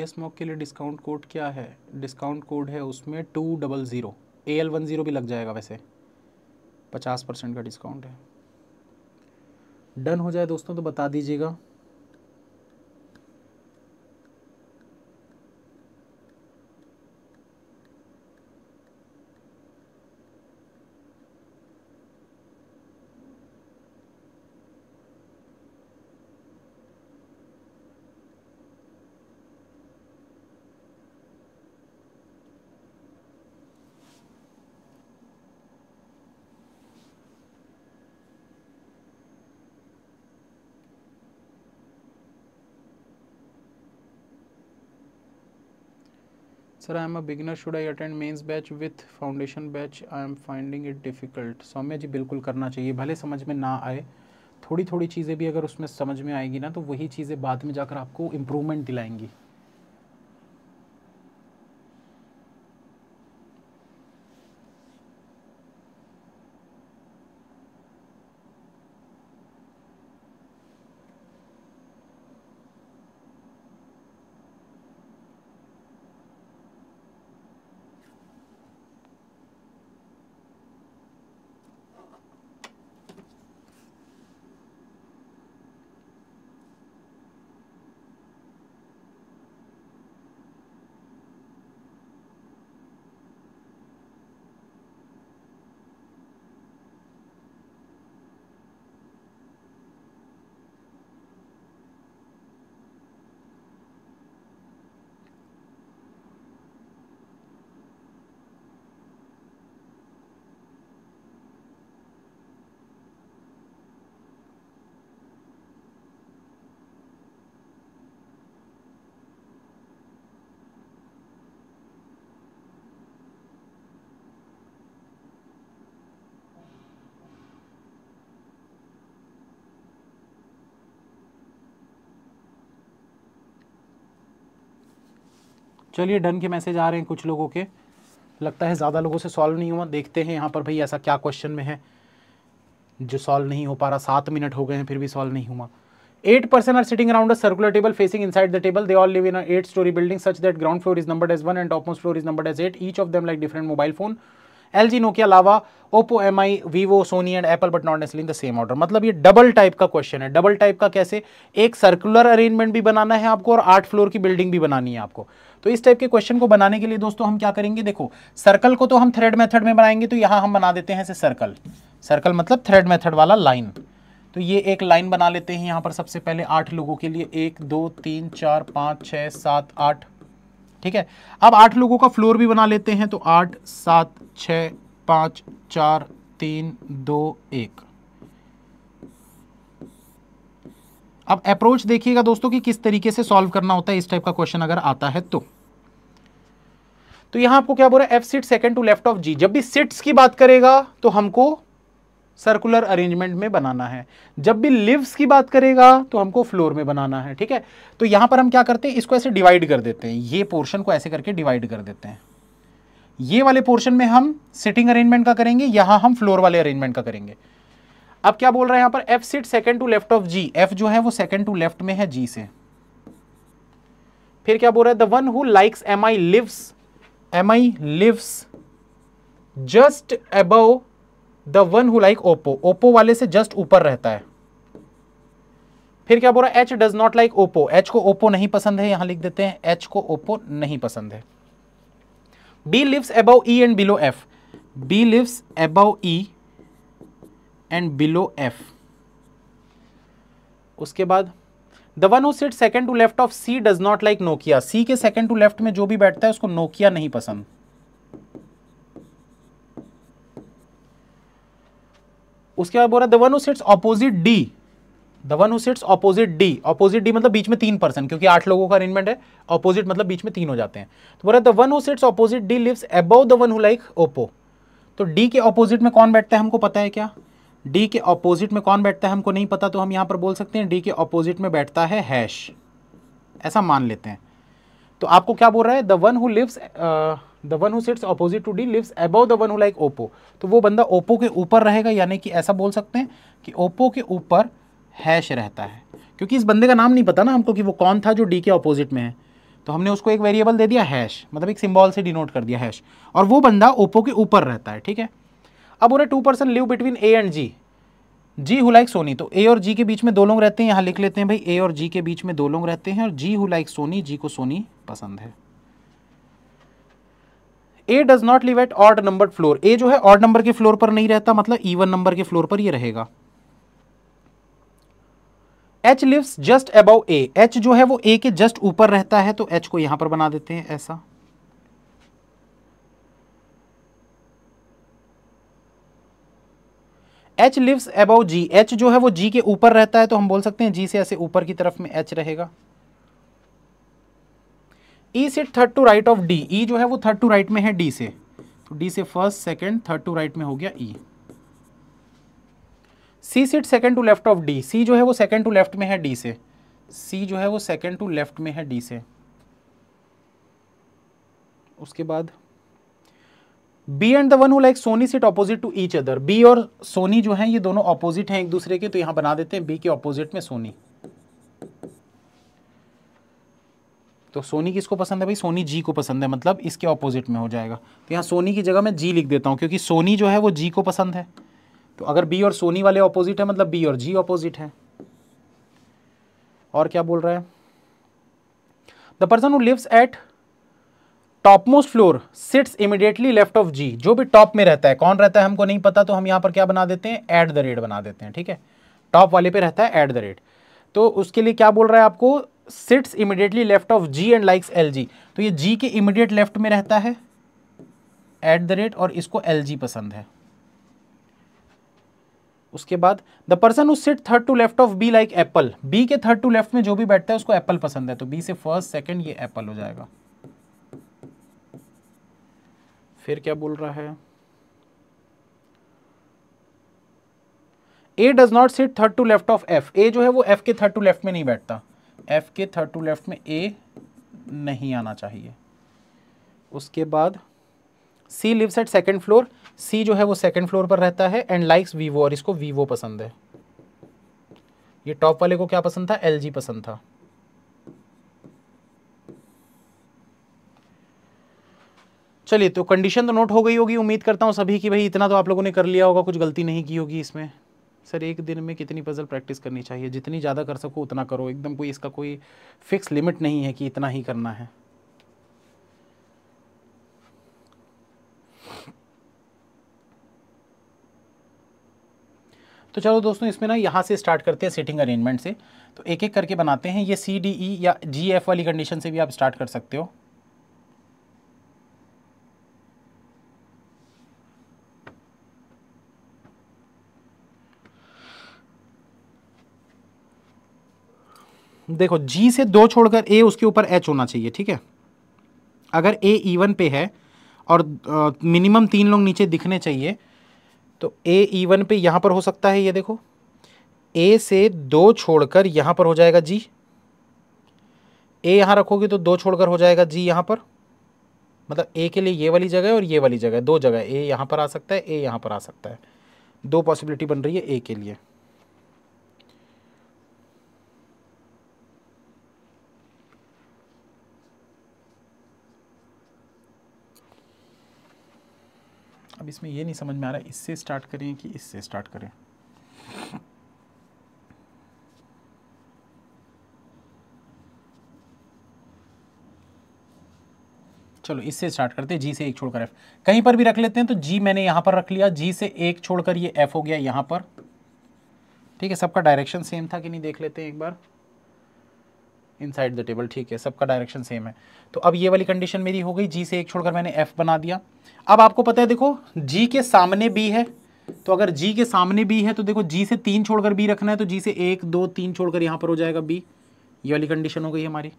यस मॉक के लिए डिस्काउंट कोड क्या है डिस्काउंट कोड है उसमें two double zero A L one zero भी लग जाएगा वैसे पचास परसेंट का डिस्काउंट है डन हो जाए दोस्तों तो बता दीजिएगा sir I am a beginner should I attend mains batch with foundation batch I am finding it difficult Saumya ji बिल्कुल करना चाहिए भले समझ में ना आए थोड़ी थोड़ी चीज़ें भी अगर उसमें समझ में आएगी ना तो वही चीज़ें बाद में जाकर आपको इम्प्रूवमेंट दिलाएंगी चलिए डन के मैसेज आ रहे हैं कुछ लोगों के लगता है ज़्यादा लोगों से सॉल्व नहीं हुआ देखते हैं यहाँ पर भाई ऐसा क्या क्वेश्चन में है जो सॉल्व नहीं हो पा रहा सात मिनट हो गए हैं फिर भी सॉल्व नहीं हुआ eight person are sitting around a circular table facing inside the table they all live in eight storey building such that ground floor is number as one and topmost floor is number as eight each of them like different mobile phone L G Nokia अलावा Oppo M I Vivo Sony and Apple but not in the same order मतलब ये double type का question है double type का कैसे एक circular arrangement भी बनाना है आपको और आठ फ्लोर की बिल्डिंग भी बनानी है आपको तो इस टाइप के क्वेश्चन को बनाने के लिए दोस्तों हम क्या करेंगे देखो सर्कल को तो हम थ्रेड मेथड में बनाएंगे तो यहाँ हम बना देते हैं इसे सर्कल सर्कल मतलब थ्रेड मेथड वाला लाइन तो ये एक लाइन बना लेते हैं यहाँ पर सबसे पहले आठ लोगों के लिए एक दो तीन चार पाँच छः सात आठ ठीक है अब आठ लोगों का फ्लोर भी बना लेते हैं तो आठ सात छ पाँच चार तीन दो एक अब अप्रोच देखिएगा दोस्तों कि किस तरीके से सॉल्व करना होता है इस टाइप का क्वेश्चन अगर आता है तो तो यहां आपको क्या बोल रहा है F seat second to left of G जब भी सीट्स की बात करेगा तो हमको सर्कुलर अरेंजमेंट में बनाना है जब भी लिव्स की बात करेगा तो हमको फ्लोर में बनाना है ठीक है तो यहां पर हम क्या करते हैं इसको ऐसे डिवाइड कर देते हैं ये पोर्शन को ऐसे करके डिवाइड कर देते हैं ये वाले पोर्शन में हम सिटिंग अरेंजमेंट का करेंगे यहां हम फ्लोर वाले अरेंजमेंट का करेंगे अब क्या बोल रहे हैं यहां पर F seat second to left of G F जो है वो सेकेंड टू लेफ्ट में है जी से फिर क्या बोल रहा है the one who likes M I lives M I lives just above the one who like Oppo Oppo वाले से जस्ट ऊपर रहता है फिर क्या बोल रहा है H does not like Oppo H को ओप्पो नहीं पसंद है यहां लिख देते हैं एच को ओप्पो नहीं पसंद है B lives above E and below F B lives above E and below F उसके बाद the one who sit second to left of C does not like Nokia C के सेकेंड टू लेफ्ट में जो भी बैठता है उसको Nokia नहीं पसंद उसके बाद बोल रहा है the one who sits opposite D the one who sits opposite D opposite D मतलब बीच में तीन पर्सन क्योंकि आठ लोगों का अरेंजमेंट है ऑपोजिट मतलब बीच में तीन हो जाते हैं तो बोला the one who sits opposite D lives above the one who like Oppo तो डी के ऑपोजिट में कौन बैठता है हमको पता है क्या डी के ऑपोजिट में कौन बैठता है हमको नहीं पता तो हम यहाँ पर बोल सकते हैं डी के ऑपोजिट में बैठता है हैश ऐसा मान लेते हैं तो आपको क्या बोल रहा है the one who lives the one who sits opposite to D lives above the one who like Oppo तो वो बंदा ओप्पो के ऊपर रहेगा यानी कि ऐसा बोल सकते हैं कि ओप्पो के ऊपर हैश रहता है क्योंकि इस बंदे का नाम नहीं पता ना हमको कि वो कौन था जो डी के ऑपोजिट में है तो हमने उसको एक वेरिएबल दे दिया हैश मतलब एक सिम्बॉल से डिनोट कर दिया हैश और वो बंदा ओप्पो के ऊपर रहता है ठीक है अब उन्हें two person live between A and G G who like Sony तो ए और जी के बीच में दो लोग रहते हैं यहाँ लिख लेते हैं भाई ए और जी के बीच में दो लोग रहते हैं और G who like Sony G को सोनी पसंद है A does not live at odd number floor A जो है ऑर्ड नंबर के फ्लोर पर नहीं रहता मतलब इवन नंबर के फ्लोर पर ये रहेगा H lives just above A H जो है वो ए के जस्ट ऊपर रहता है तो एच को यहां पर बना देते हैं ऐसा H lives above G H जो है वो जी के ऊपर रहता है तो हम बोल सकते हैं जी से ऐसे ऊपर की तरफ में एच रहेगा ई e से third to right of D E जो है वो थर्ड टू राइट में है डी से तो डी से first second third to right में हो गया E C seat second to left of D C जो है वो सेकेंड टू लेफ्ट में है डी से सी जो है वो सेकेंड टू लेफ्ट में है डी से उसके बाद B and the one who like Sony sit opposite to each other B और सोनी जो है ये दोनों ऑपोजिट हैं एक दूसरे के तो यहां बना देते हैं बी के ऑपोजिट में सोनी तो सोनी किसको पसंद है भाई सोनी जी को पसंद है मतलब इसके ऑपोजिट में हो जाएगा तो यहाँ सोनी की जगह मैं जी लिख देता हूँ क्योंकि सोनी जो है वो जी को पसंद है तो अगर बी और सोनी वाले ऑपोजिट है मतलब बी और जी ऑपोजिट है और क्या बोल रहा है the person who lives at top most floor sits immediately left of G जो भी टॉप में रहता है कौन रहता है हमको नहीं पता तो हम यहाँ पर क्या बना देते हैं एट द रेट बना देते हैं ठीक है टॉप वाले पे रहता है एट द रेट तो उसके लिए क्या बोल रहा है आपको sits immediately left of G and likes L G तो ये जी के इमीडिएट लेफ्ट में रहता है एट द रेट और इसको एल जी पसंद है उसके बाद the person who sit third to left of B like Apple B के थर्ड टू लेफ्ट में जो भी बैठता है उसको एप्पल पसंद है तो बी से फर्स्ट सेकेंड ये एप्पल हो जाएगा फिर क्या बोल रहा है A does not sit third to left of F A जो है वो एफ के थर्ड टू लेफ्ट में नहीं बैठता एफ के थर्ड टू लेफ्ट में ए नहीं आना चाहिए उसके बाद C lives at second floor C जो है वो सेकेंड फ्लोर पर रहता है एंड लाइक्स वीवो और इसको वीवो पसंद है ये टॉप वाले को क्या पसंद था एल पसंद था चलिए तो कंडीशन तो नोट हो गई होगी उम्मीद करता हूँ सभी की भाई इतना तो आप लोगों ने कर लिया होगा कुछ गलती नहीं की होगी इसमें सर एक दिन में कितनी पज़ल प्रैक्टिस करनी चाहिए जितनी ज़्यादा कर सको उतना करो एकदम कोई इसका कोई फिक्स लिमिट नहीं है कि इतना ही करना है तो चलो दोस्तों इसमें ना यहाँ से स्टार्ट करते हैं सीटिंग अरेंजमेंट से तो एक एक करके बनाते हैं ये सी डी ई या जी एफ वाली कंडीशन से भी आप स्टार्ट कर सकते हो देखो जी से दो छोड़कर ए उसके ऊपर एच होना चाहिए ठीक है अगर ए ईवन e पे है और मिनिमम तीन लोग नीचे दिखने चाहिए तो ए ईवन e पे यहाँ पर हो सकता है ये देखो ए से दो छोड़कर यहाँ पर हो जाएगा जी ए यहाँ रखोगे तो दो छोड़कर हो जाएगा जी यहाँ पर मतलब ए के लिए ये वाली जगह और ये वाली जगह दो जगह ए यहाँ पर आ सकता है ए यहाँ पर आ सकता है दो पॉसिबिलिटी बन रही है ए के लिए अब इसमें ये नहीं समझ में आ रहा इससे स्टार्ट करें कि इससे स्टार्ट करें चलो इससे स्टार्ट करते हैं जी से एक छोड़कर एफ कहीं पर भी रख लेते हैं तो जी मैंने यहां पर रख लिया जी से एक छोड़कर ये एफ हो गया यहां पर ठीक है सबका डायरेक्शन सेम था कि नहीं देख लेते हैं एक बार इनसाइड द टेबल ठीक है सबका डायरेक्शन सेम है तो अब ये वाली कंडीशन मेरी हो गई जी से एक छोड़कर मैंने एफ बना दिया अब आपको पता है देखो जी के सामने बी है तो अगर जी के सामने बी है तो देखो जी से तीन छोड़कर बी रखना है तो जी से एक दो तीन छोड़कर यहां पर हो जाएगा बी ये वाली कंडीशन हो गई हमारी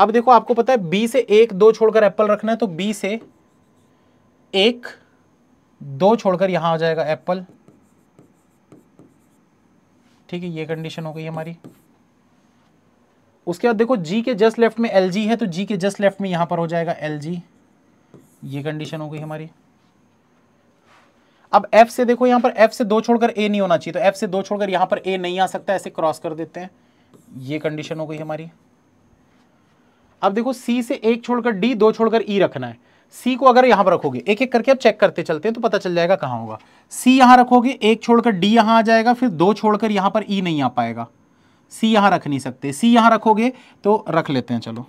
अब देखो आपको पता है बी से एक दो छोड़कर एप्पल रखना है तो बी से एक दो छोड़कर यहां आ जाएगा एप्पल ठीक है ये कंडीशन हो गई हमारी उसके बाद देखो जी के जस्ट लेफ्ट में एल है तो जी के जस्ट लेफ्ट में यहां पर हो जाएगा एल ये कंडीशन हो गई हमारी अब F से देखो यहां पर F से दो छोड़कर A नहीं होना चाहिए तो F से दो छोड़कर यहां पर A नहीं आ सकता ऐसे क्रॉस कर देते हैं ये कंडीशन हो गई हमारी अब देखो C से एक छोड़कर D दो छोड़कर E रखना है C को अगर यहां पर रखोगे एक एक करके आप चेक करते चलते हैं तो पता चल जाएगा कहाँ होगा C यहां रखोगे एक छोड़कर D यहाँ आ जाएगा फिर दो छोड़कर यहां पर ई e नहीं आ पाएगा सी यहां रख नहीं सकते सी यहां रखोगे तो रख लेते हैं चलो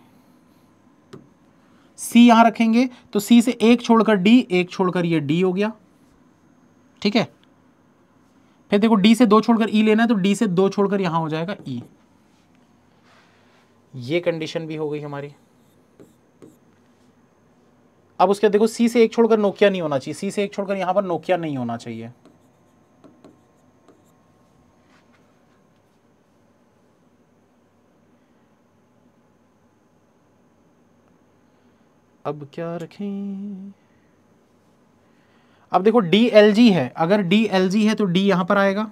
सी यहां रखेंगे तो सी से एक छोड़कर डी एक छोड़कर ये डी हो गया ठीक है फिर देखो डी से दो छोड़कर ई लेना है तो डी से दो छोड़कर यहां हो जाएगा ई ये कंडीशन भी हो गई हमारी अब उसके देखो सी से एक छोड़कर नोकिया नहीं होना चाहिए सी से एक छोड़कर यहां पर नोकिया नहीं होना चाहिए अब क्या रखें अब देखो डी एल जी है अगर डी एल जी है तो डी यहां पर आएगा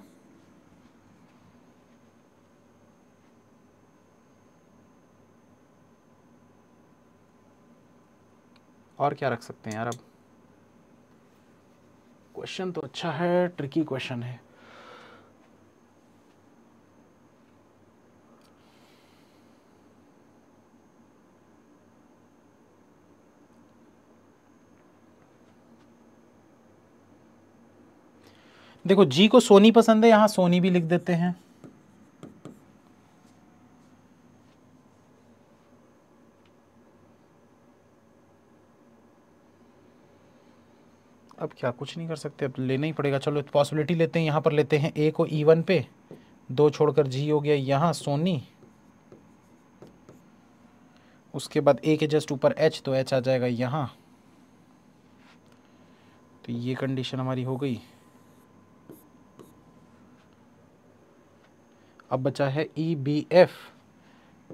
और क्या रख सकते हैं यार अब क्वेश्चन तो अच्छा है ट्रिकी क्वेश्चन है देखो जी को सोनी पसंद है यहां सोनी भी लिख देते हैं अब क्या कुछ नहीं कर सकते अब लेना ही पड़ेगा चलो पॉसिबिलिटी लेते हैं यहां पर लेते हैं ए को ई e वन पे दो छोड़कर जी हो गया यहां सोनी उसके बाद ए के जस्ट ऊपर एच तो एच आ जाएगा यहां तो ये कंडीशन हमारी हो गई अब बचा है ई बी एफ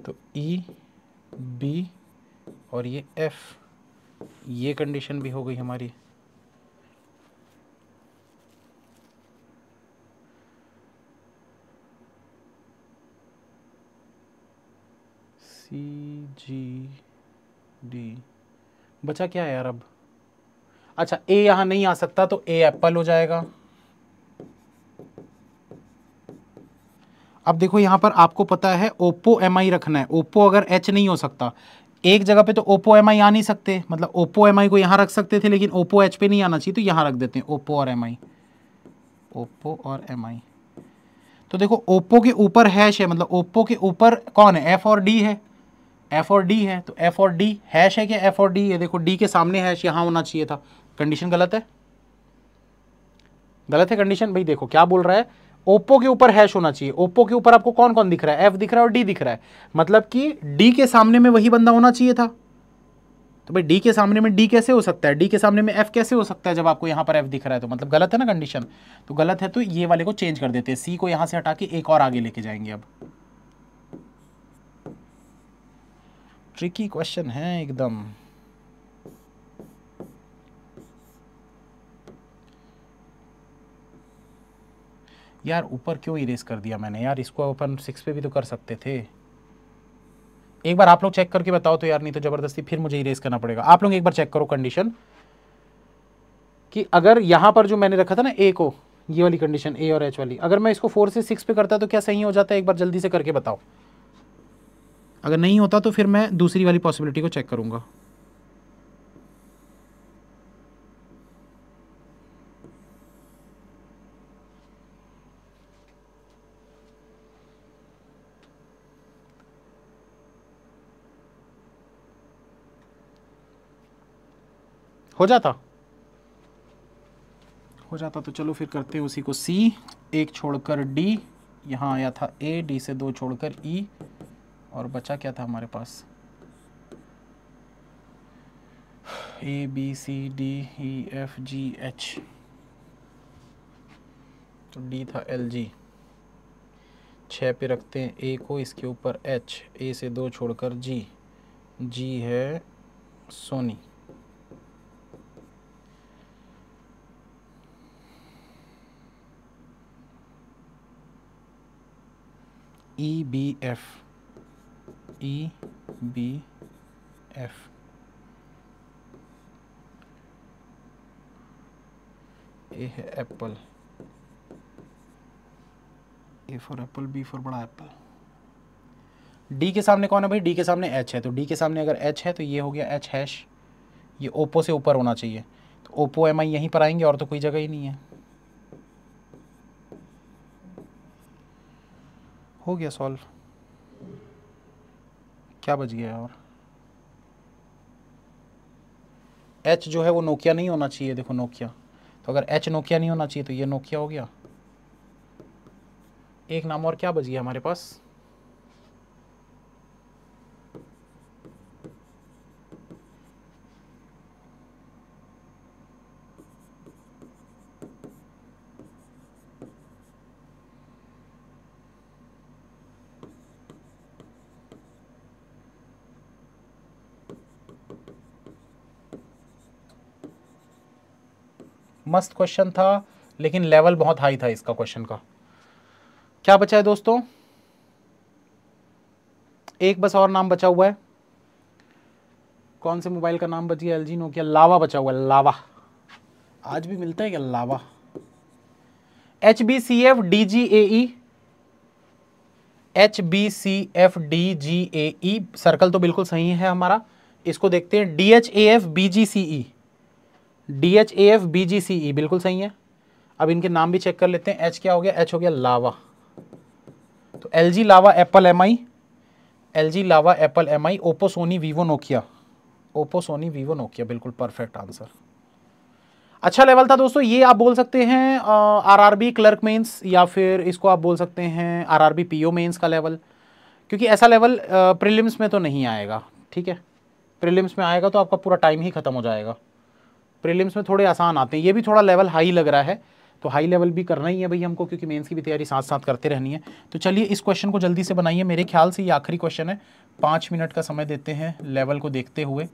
तो ई e बी और ये एफ ये कंडीशन भी हो गई हमारी सी जी डी बचा क्या है यार अब अच्छा ए यहाँ नहीं आ सकता तो ए एप्पल हो जाएगा अब देखो यहाँ पर आपको पता है ओप्पो एम रखना है ओप्पो अगर एच नहीं हो सकता एक जगह पे तो ओप्पो एम आ नहीं सकते मतलब ओप्पो एम को यहाँ रख सकते थे लेकिन ओप्पो एच पे नहीं आना चाहिए तो यहाँ रख देते हैं ओप्पो और एम ओप्पो और एम तो देखो ओप्पो के ऊपर हैश है मतलब ओप्पो के ऊपर कौन है एफ और डी है एफ और डी है तो एफ और डी हैश है क्या एफ और डी है देखो डी के सामने हैश यहाँ होना चाहिए था कंडीशन गलत है गलत है कंडीशन भाई देखो क्या बोल रहा है ओप्पो के ऊपर हैश होना चाहिए ओप्पो के ऊपर आपको कौन कौन दिख रहा है एफ दिख रहा है और डी दिख रहा है मतलब कि डी के सामने में वही बंदा होना चाहिए था तो भाई डी के सामने में डी कैसे हो सकता है डी के सामने में एफ कैसे हो सकता है जब आपको यहाँ पर एफ दिख रहा है तो मतलब गलत है ना कंडीशन तो गलत है तो ये वाले को चेंज कर देते हैं सी को यहाँ से हटा के एक और आगे लेके जाएंगे अब ट्रिकी क्वेश्चन है एकदम यार ऊपर क्यों इरेज कर दिया मैंने यार इसको अपन सिक्स पे भी तो कर सकते थे एक बार आप लोग चेक करके बताओ तो यार नहीं तो ज़बरदस्ती फिर मुझे इरेज करना पड़ेगा आप लोग एक बार चेक करो कंडीशन कि अगर यहाँ पर जो मैंने रखा था ना ए को ये वाली कंडीशन ए और एच वाली अगर मैं इसको फोर से सिक्स पे करता तो क्या सही हो जाता है एक बार जल्दी से करके बताओ अगर नहीं होता तो फिर मैं दूसरी वाली पॉसिबिलिटी को चेक करूँगा हो जाता हो जाता तो चलो फिर करते हैं उसी को सी एक छोड़कर डी यहाँ आया था ए डी से दो छोड़कर ई e, और बचा क्या था हमारे पास A B C D E F G H तो डी था एल जी छः पे रखते हैं ए को इसके ऊपर एच ए से दो छोड़कर जी जी है Sony E B F E B F A है Apple A for Apple B for बड़ा एप्पल डी के सामने कौन है भाई डी के सामने एच है तो डी के सामने अगर एच है तो ये हो गया एच हैश ये ओप्पो से ऊपर होना चाहिए तो ओप्पो एम आई यहीं पर आएंगे और तो कोई जगह ही नहीं है हो गया सॉल्व क्या बच गया और एच जो है वो नोकिया नहीं होना चाहिए देखो नोकिया तो अगर एच नोकिया नहीं होना चाहिए तो ये नोकिया हो गया एक नाम और क्या बच गया हमारे पास मस्त क्वेश्चन था लेकिन लेवल बहुत हाई था इसका क्वेश्चन का क्या बचा है दोस्तों एक बस और नाम बचा हुआ है कौन से मोबाइल का नाम बच गया एल जी नोकिया लावा बचा हुआ है लावा आज भी मिलता है क्या Lava H B C F D G A H B C F D G A circle तो बिल्कुल सही है हमारा इसको देखते हैं D H A F B G C E D H A F B G C E बिल्कुल सही है अब इनके नाम भी चेक कर लेते हैं एच क्या हो गया एच हो गया लावा तो L G Lava Apple M I L G Lava Apple M I Oppo Sony Vivo Nokia Oppo Sony Vivo Nokia बिल्कुल परफेक्ट आंसर अच्छा लेवल था दोस्तों ये आप बोल सकते हैं R R B clerk mains या फिर इसको आप बोल सकते हैं R R B P O mains का लेवल क्योंकि ऐसा लेवल प्रिलिम्स में तो नहीं आएगा ठीक है प्रिलिम्स में आएगा तो आपका पूरा टाइम ही ख़त्म हो जाएगा प्रीलिम्स में थोड़े आसान आते हैं ये भी थोड़ा लेवल हाई लग रहा है तो हाई लेवल भी करना ही है भाई हमको क्योंकि मेंस की भी तैयारी साथ साथ करते रहनी है तो चलिए इस क्वेश्चन को जल्दी से बनाइए मेरे ख्याल से ये आखिरी क्वेश्चन है पाँच मिनट का समय देते हैं लेवल को देखते हुए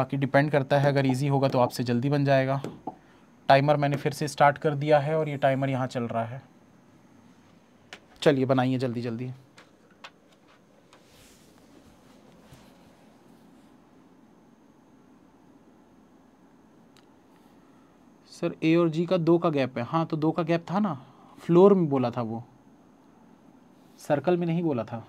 बाकी डिपेंड करता है अगर ईजी होगा तो आपसे जल्दी बन जाएगा टाइमर मैंने फिर से स्टार्ट कर दिया है और ये टाइमर यहाँ चल रहा है चलिए बनाइए जल्दी जल्दी सर ए और जी का दो का गैप है हाँ तो दो का गैप था ना फ्लोर में बोला था वो सर्कल में नहीं बोला था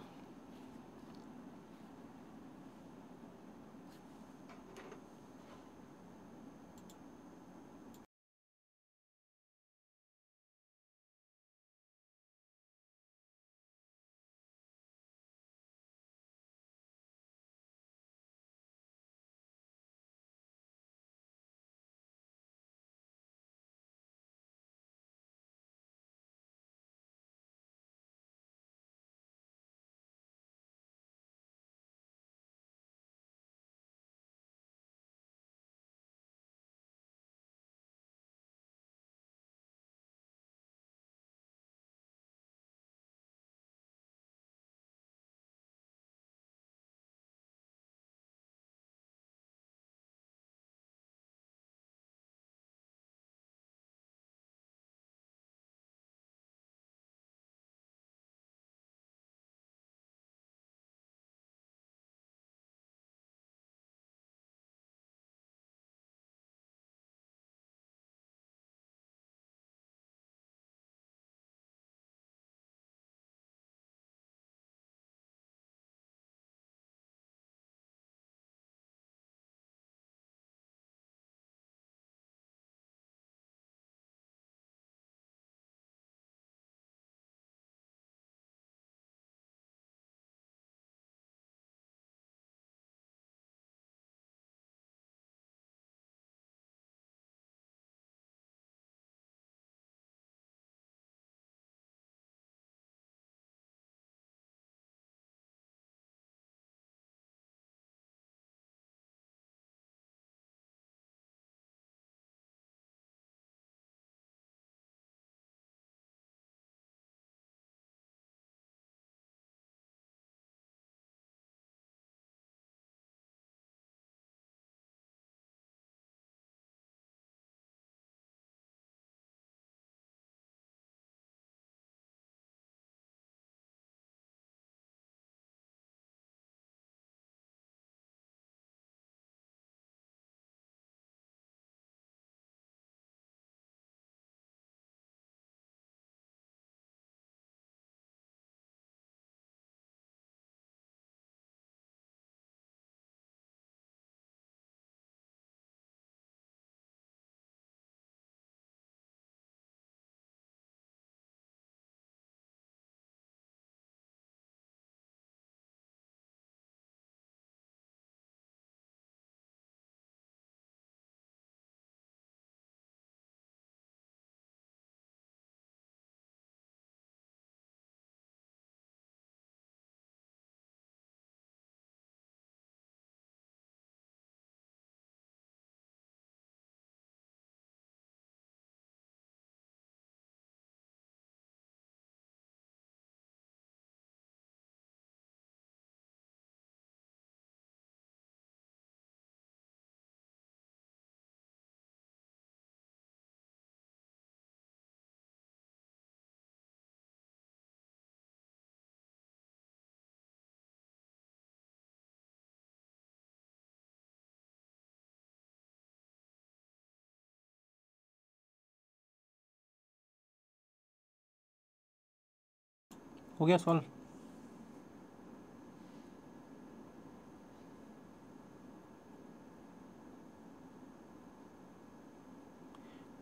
हो गया solve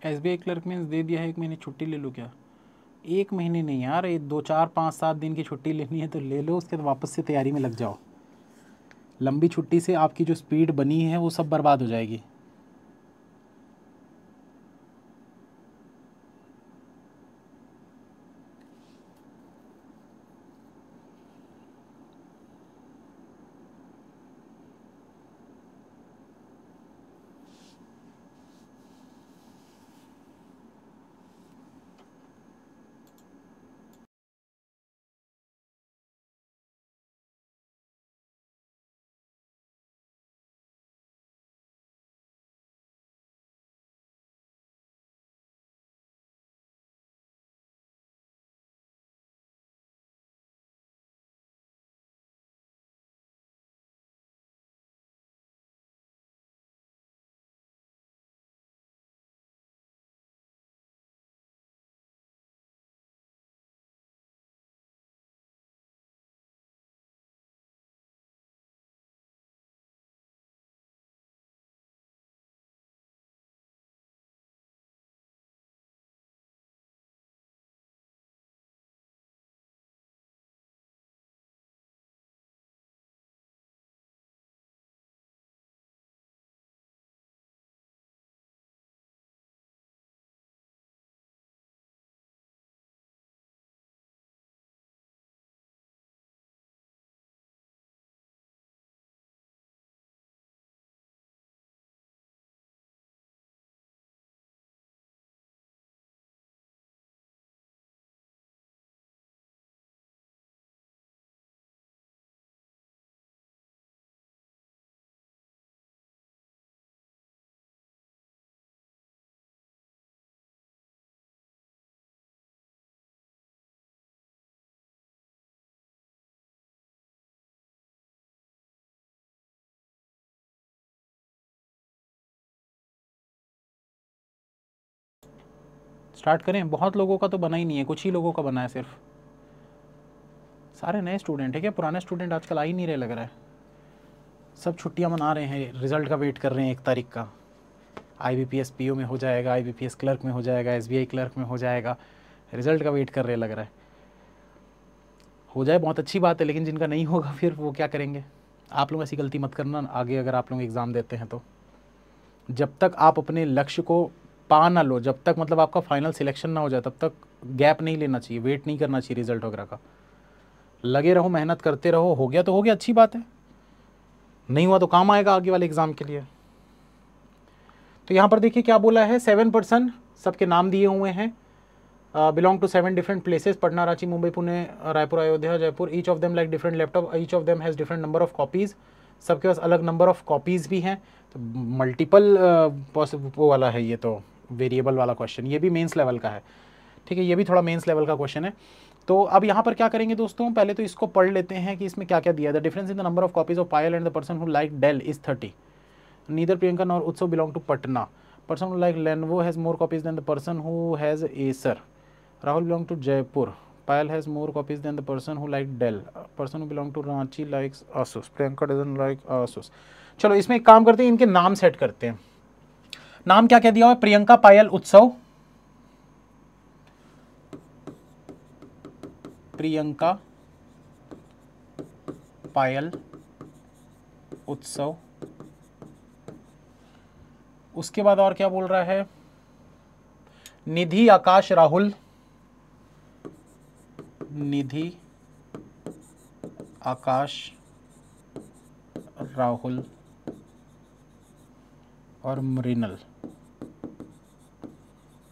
S B I clerk mains दे दिया है एक महीने छुट्टी ले लो क्या एक महीने नहीं यार ये दो चार पाँच सात दिन की छुट्टी लेनी है तो ले लो उसके बाद वापस से तैयारी में लग जाओ लंबी छुट्टी से आपकी जो स्पीड बनी है वो सब बर्बाद हो जाएगी स्टार्ट करें बहुत लोगों का तो बना ही नहीं है कुछ ही लोगों का बना है सिर्फ सारे नए स्टूडेंट है क्या पुराने स्टूडेंट आजकल आ ही नहीं रहे लग रहा है सब छुट्टियां मना रहे हैं रिज़ल्ट का वेट कर रहे हैं एक तारीख का I B P S P O में हो जाएगा I B P S clerk में हो जाएगा एस बी आई क्लर्क में हो जाएगा रिज़ल्ट का वेट कर रहे लग रहा है हो जाए बहुत अच्छी बात है लेकिन जिनका नहीं होगा फिर वो क्या करेंगे आप लोग ऐसी गलती मत करना आगे अगर आप लोग एग्ज़ाम देते हैं तो जब तक आप अपने लक्ष्य को पा ना लो जब तक मतलब आपका फाइनल सिलेक्शन ना हो जाए तब तक गैप नहीं लेना चाहिए वेट नहीं करना चाहिए रिजल्ट वगैरह का लगे रहो मेहनत करते रहो हो गया तो हो गया अच्छी बात है नहीं हुआ तो काम आएगा आगे वाले एग्ज़ाम के लिए तो यहाँ पर देखिए क्या बोला है सेवन पर्सन सबके नाम दिए हुए हैं belong to seven different places Patna Ranchi Mumbai Pune Raipur Ayodhya Jaipur each of them like different laptop each of them has different number of copies सबके पास अलग नंबर ऑफ कॉपीज़ भी हैं तो मल्टीपल वो वाला है ये तो वेरिएबल वाला क्वेश्चन ये भी मेंस लेवल का है ठीक है ये भी थोड़ा मेंस लेवल का क्वेश्चन है तो अब यहाँ पर क्या करेंगे दोस्तों पहले तो इसको पढ़ लेते हैं कि इसमें क्या क्या दिया है the difference in the number of copies of Payal and the person who like Dell is thirty neither Priyanka nor Utsav belong to Patna person who like Lenovo has more copies than the person who has Acer Rahul belong to Jaipur Payal has more copies than the person who like Dell person who belong to Ranchi like Asus Priyanka doesn't like Asus चलो इसमें एक काम करते हैं इनके नाम set करते हैं नाम क्या कह दिया हुआ प्रियंका पायल उत्सव प्रियंका पायल उत्सव उसके बाद और क्या बोल रहा है निधि आकाश राहुल निधि आकाश राहुल और मरीनल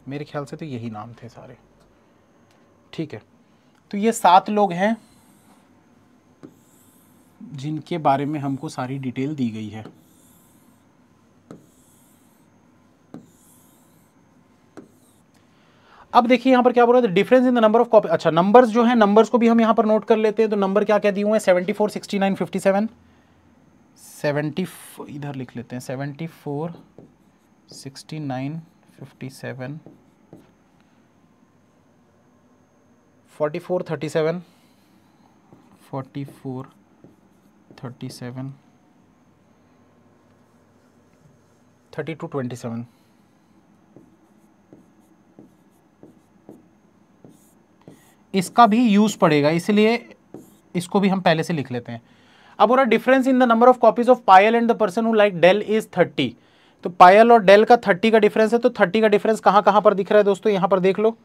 मेरे ख्याल से तो यही नाम थे सारे ठीक है तो ये सात लोग हैं जिनके बारे में हमको सारी डिटेल दी गई है अब देखिए यहां पर क्या बोल रहा है difference in the number of copy अच्छा नंबर्स जो है नंबर्स को भी हम यहां पर नोट कर लेते हैं तो नंबर क्या क्या दिए हुए हैं seventy four sixty nine fifty seven seventy इधर लिख लेते हैं seventy four sixty nine fifty seven forty four thirty seven forty four thirty seven thirty two twenty seven इसका भी यूज़ पड़ेगा इसलिए इसको भी हम पहले से लिख लेते हैं अब रहा difference in the number of copies of Payal and the person who like Dell is thirty तो पायल और डेल का थर्टी का डिफरेंस है तो थर्टी का डिफरेंस कहां कहां पर दिख रहा है दोस्तों यहां पर देख लो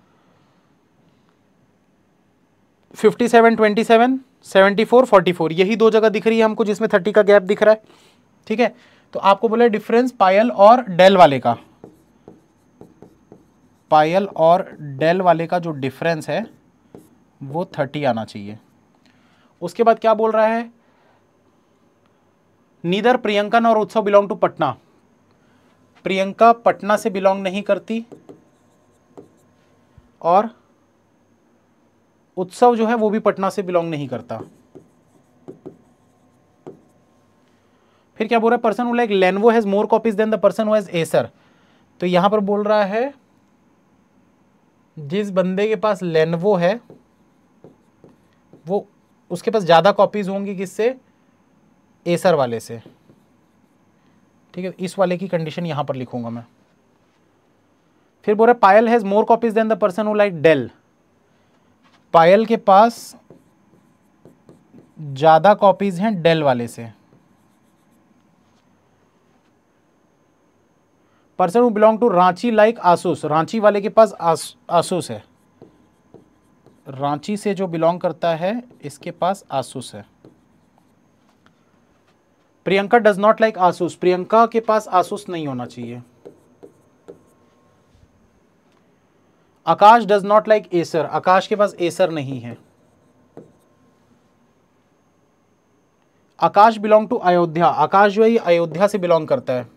fifty seven twenty seven seventy four forty four यही दो जगह दिख रही है हमको जिसमें थर्टी का गैप दिख रहा है ठीक है तो आपको बोला डिफरेंस पायल और डेल वाले का पायल और डेल वाले का जो डिफरेंस है वो थर्टी आना चाहिए उसके बाद क्या बोल रहा है नीदर प्रियंका और उत्सव बिलोंग टू पटना प्रियंका पटना से बिलोंग नहीं करती और उत्सव जो है वो भी पटना से बिलोंग नहीं करता फिर क्या बोल रहा है person like Lenovo has more copies than the person has Acer तो यहां पर बोल रहा है जिस बंदे के पास लेनवो है वो उसके पास ज़्यादा कॉपीज़ होंगी किससे एसर वाले से ठीक है इस वाले की कंडीशन यहां पर लिखूंगा मैं फिर बोल रहे Payal has more copies than the person who like Dell Payal के पास ज़्यादा कॉपीज़ हैं डेल वाले से person who belong to Ranchi like Asus Ranchi वाले के पास आसूस है रांची से जो बिलोंग करता है इसके पास आसूस है Priyanka does not like Asus Priyanka के पास आसूस नहीं होना चाहिए Akash does not like Acer Akash के पास एसर नहीं है आकाश बिलोंग टू अयोध्या आकाश जो है अयोध्या से बिलोंग करता है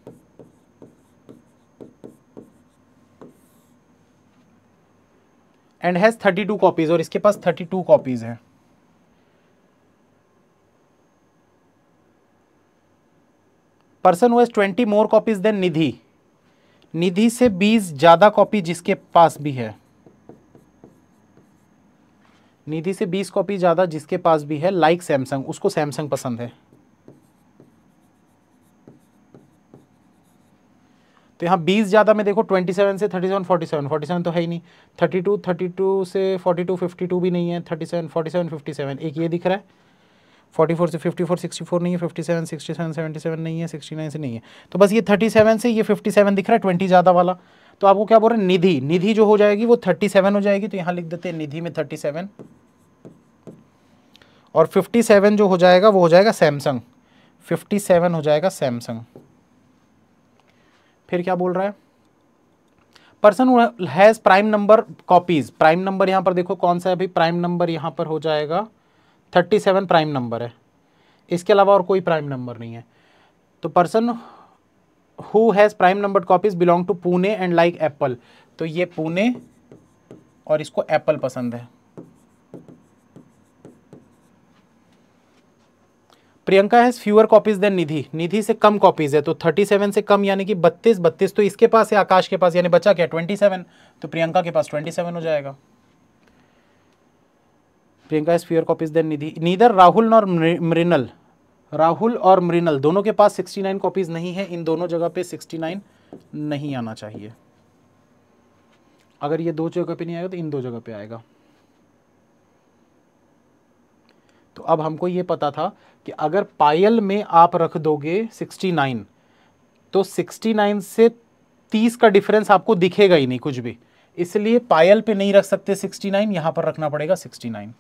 and has thirty two copies और इसके पास थर्टी टू कॉपीज़ हैं person was twenty more copies than Nidhi Nidhi से बीस ज़्यादा कॉपी जिसके पास भी है निधि से बीस कॉपी ज़्यादा जिसके पास भी है लाइक सैमसंग उसको सैमसंग पसंद है तो यहाँ बीस ज़्यादा में देखो ट्वेंटी सेवन से thirty seven forty seven forty seven तो है ही नहीं थर्टी टू थर्टी टू से फोर्टी टू फिफ्टी टू भी नहीं है thirty seven forty seven fifty seven एक ये दिख रहा है 44 से 54, 64 नहीं है 57, 67, 77 सेवन सेवन नहीं है सिक्सटी नाइन से नहीं है तो बस ये 37 से ये 57 दिख रहा है 20 ज़्यादा वाला तो आपको क्या बोल रहे हैं निधि निधि जो हो जाएगी वो 37 हो जाएगी तो यहाँ लिख देते हैं निधि में 37 और 57 जो हो जाएगा वो हो जाएगा सैमसंग 57 हो जाएगा सैमसंग फिर क्या बोल रहा है person has prime number copies prime number यहाँ पर देखो कौन सा है अभी प्राइम नंबर यहाँ पर हो जाएगा थर्टी सेवन प्राइम नंबर है इसके अलावा और कोई प्राइम नंबर नहीं है तो person who has prime number copies belong to Pune and like Apple तो ये पुणे और इसको एप्पल पसंद है Priyanka has fewer copies than Nidhi Nidhi से कम कॉपीज है तो 37 से कम यानी कि 32 32 तो इसके पास है आकाश के पास यानी बचा क्या 27 तो प्रियंका के पास 27 हो जाएगा Priyanka is fewer copies than Nidhi neither Rahul nor Mrinal Rahul और मृनल दोनों के पास 69 कॉपीज नहीं है इन दोनों जगह पे 69 नहीं आना चाहिए अगर ये दो जगह पे नहीं आएगा तो इन दो जगह पे आएगा तो अब हमको ये पता था कि अगर पायल में आप रख दोगे 69 तो 69 से 30 का डिफरेंस आपको दिखेगा ही नहीं कुछ भी इसलिए पायल पे नहीं रख सकते 69 यहां पर रखना पड़ेगा nine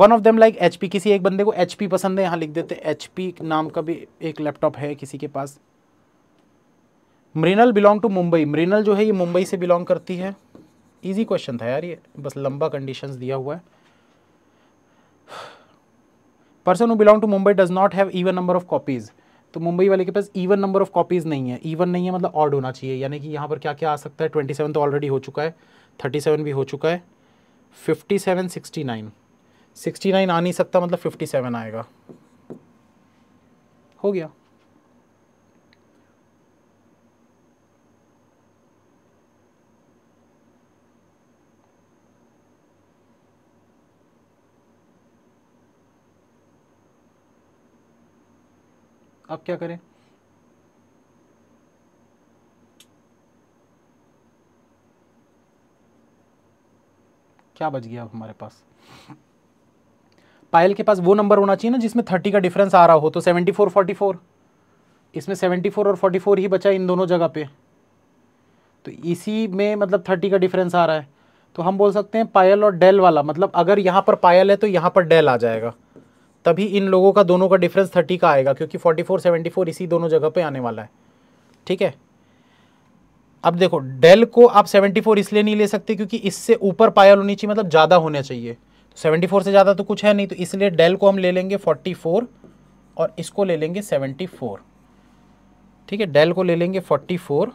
one of them like H किसी एक बंदे को एच पसंद है यहाँ लिख देते एच पी नाम का भी एक लैपटॉप है किसी के पास मृनल बिलोंग टू मुंबई मृनल जो है ये मुंबई से बिलोंग करती है इजी क्वेश्चन था यार ये बस लंबा कंडीशंस दिया हुआ है person who belong to Mumbai does not have even number of copies तो मुंबई वाले के पास इवन नंबर ऑफ कॉपीज़ नहीं है इवन नहीं है मतलब ऑड होना चाहिए यानी कि यहाँ पर क्या क्या आ सकता है ट्वेंटी सेवन तो ऑलरेडी हो चुका है थर्टी सेवन भी हो चुका है fifty seven sixty nine sixty nine आ नहीं सकता मतलब फिफ्टी सेवन आएगा हो गया अब क्या करें क्या बच गया अब हमारे पास पायल के पास वो नंबर होना चाहिए ना जिसमें थर्टी का डिफरेंस आ रहा हो तो सेवेंटी फोर फोर्टी फोर इसमें सेवेंटी फोर और फोर्टी फोर ही बचा इन दोनों जगह पे तो इसी में मतलब थर्टी का डिफरेंस आ रहा है तो हम बोल सकते हैं पायल और डेल वाला मतलब अगर यहाँ पर पायल है तो यहाँ पर डेल आ जाएगा तभी इन लोगों का दोनों का डिफरेंस थर्टी का आएगा क्योंकि फोर्टी फोर सेवेंटी फोर इसी दोनों जगह पे आने वाला है ठीक है अब देखो डेल को आप सेवेंटी फोर इसलिए नहीं ले सकते क्योंकि इससे ऊपर पायल होनी चाहिए मतलब ज़्यादा होना चाहिए सेवेंटी फोर से ज़्यादा तो कुछ है नहीं तो इसलिए डेल को हम ले लेंगे फोर्टी फोर और इसको ले लेंगे सेवेंटी फोर ठीक है डेल को ले लेंगे फोर्टी फोर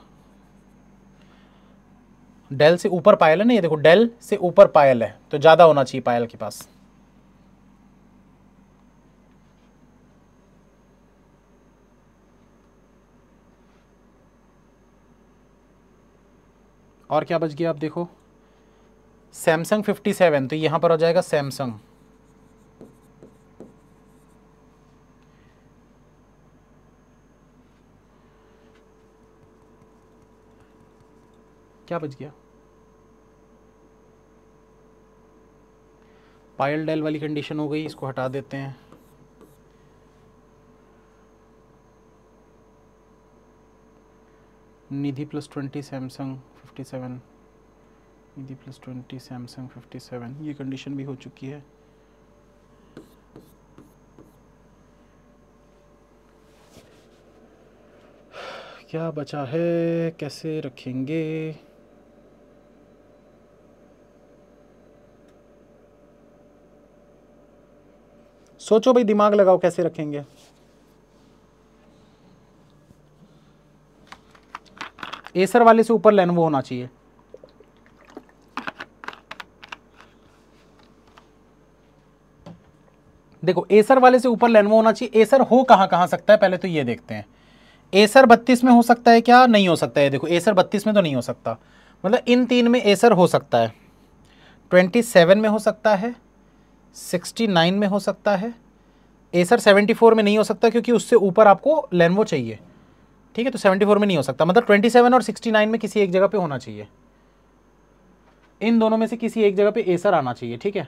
डेल से ऊपर पायल है ना ये देखो डेल से ऊपर पायल है तो ज़्यादा होना चाहिए पायल के पास और क्या बच गया आप देखो सैमसंग 57 तो यहां पर हो जाएगा सैमसंग क्या बच गया पायल डेल वाली कंडीशन हो गई इसको हटा देते हैं Nidhi plus twenty Samsung fifty seven ईदी plus twenty Samsung fifty seven ये कंडीशन भी हो चुकी है क्या बचा है कैसे रखेंगे सोचो भाई दिमाग लगाओ कैसे रखेंगे एसर वाले से ऊपर लेनवो होना चाहिए देखो एसर वाले से ऊपर लेनवो होना चाहिए एसर हो कहाँ कहाँ सकता है पहले तो ये देखते हैं एसर बत्तीस में हो सकता है क्या नहीं हो सकता है देखो एसर बत्तीस में तो नहीं हो सकता मतलब इन तीन में एसर हो सकता है ट्वेंटी सेवन में हो सकता है सिक्सटी नाइन में हो सकता है एसर सेवेंटी फोर में नहीं हो सकता क्योंकि उससे ऊपर आपको लेनवो चाहिए ठीक है तो सेवेंटी फोर में नहीं हो सकता मतलब ट्वेंटी सेवन और सिक्सटी नाइन में किसी एक जगह पे होना चाहिए इन दोनों में से किसी एक जगह पर एसर आना चाहिए ठीक है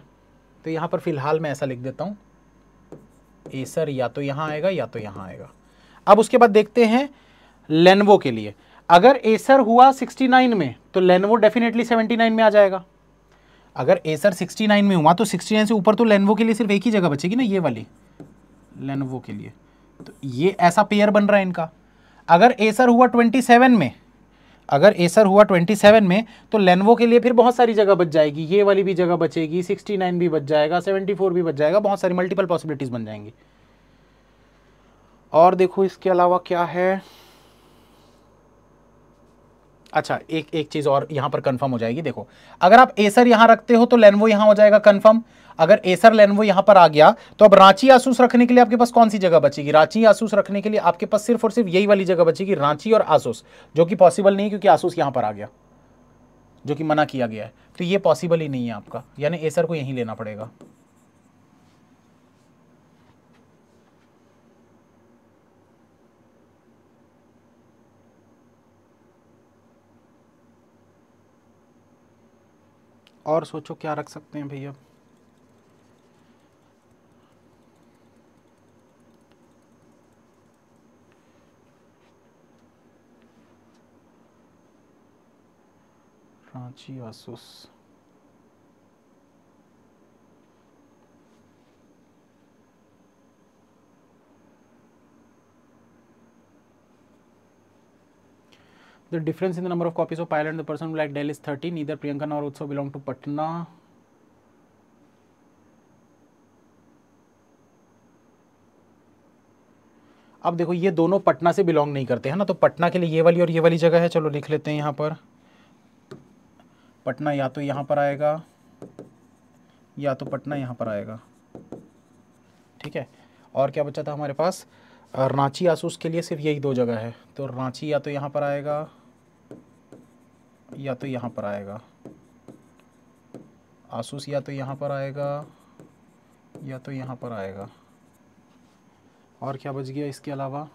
तो यहाँ पर फिलहाल मैं ऐसा लिख देता हूँ एसर या तो यहाँ आएगा या तो यहाँ आएगा अब उसके बाद देखते हैं लेनवो के लिए अगर एसर हुआ 69 में तो लेनवो डेफिनेटली 79 में आ जाएगा अगर एसर 69 में हुआ तो 69 से ऊपर तो लेनवो के लिए सिर्फ एक ही जगह बचेगी ना ये वाली लेनवो के लिए तो ये ऐसा पेयर बन रहा है इनका अगर एसर हुआ 27 में अगर एसर हुआ 27 में तो लेनवो के लिए फिर बहुत सारी जगह बच जाएगी ये वाली भी जगह बचेगी 69 भी बच जाएगा 74 भी बच जाएगा बहुत सारी मल्टीपल पॉसिबिलिटीज़ बन जाएंगी और देखो इसके अलावा क्या है अच्छा एक एक चीज़ और यहाँ पर कंफर्म हो जाएगी देखो अगर आप एसर यहाँ रखते हो तो लेनवो यहाँ हो जाएगा कन्फर्म अगर एसर लेनवो यहां पर आ गया तो अब रांची आसूस रखने के लिए आपके पास कौन सी जगह बचेगी रांची आसूस रखने के लिए आपके पास सिर्फ और सिर्फ यही वाली जगह बचेगी रांची और आसूस जो कि पॉसिबल नहीं क्योंकि आसूस यहां पर आ गया जो कि मना किया गया है तो ये पॉसिबल ही नहीं है आपका यानी एसर को यहीं लेना पड़ेगा और सोचो क्या रख सकते हैं भैया Ranchi Asus The difference in the number of copies of Pilot and the person who liked Dell is 30. Neither Priyanka nor Utsav belong to Patna. अब देखो ये दोनों पटना से बिलोंग नहीं करते हैं ना तो पटना के लिए ये वाली और ये वाली जगह है चलो लिख लेते हैं यहाँ पर पटना या तो यहाँ पर आएगा या तो पटना यहाँ पर आएगा ठीक है और क्या बचा था हमारे पास रांची आसूस के लिए सिर्फ यही दो जगह है तो रांची या तो यहाँ पर आएगा या तो यहाँ पर आएगा आसूस या तो यहाँ पर आएगा या तो यहाँ पर आएगा और क्या बच गया इसके अलावा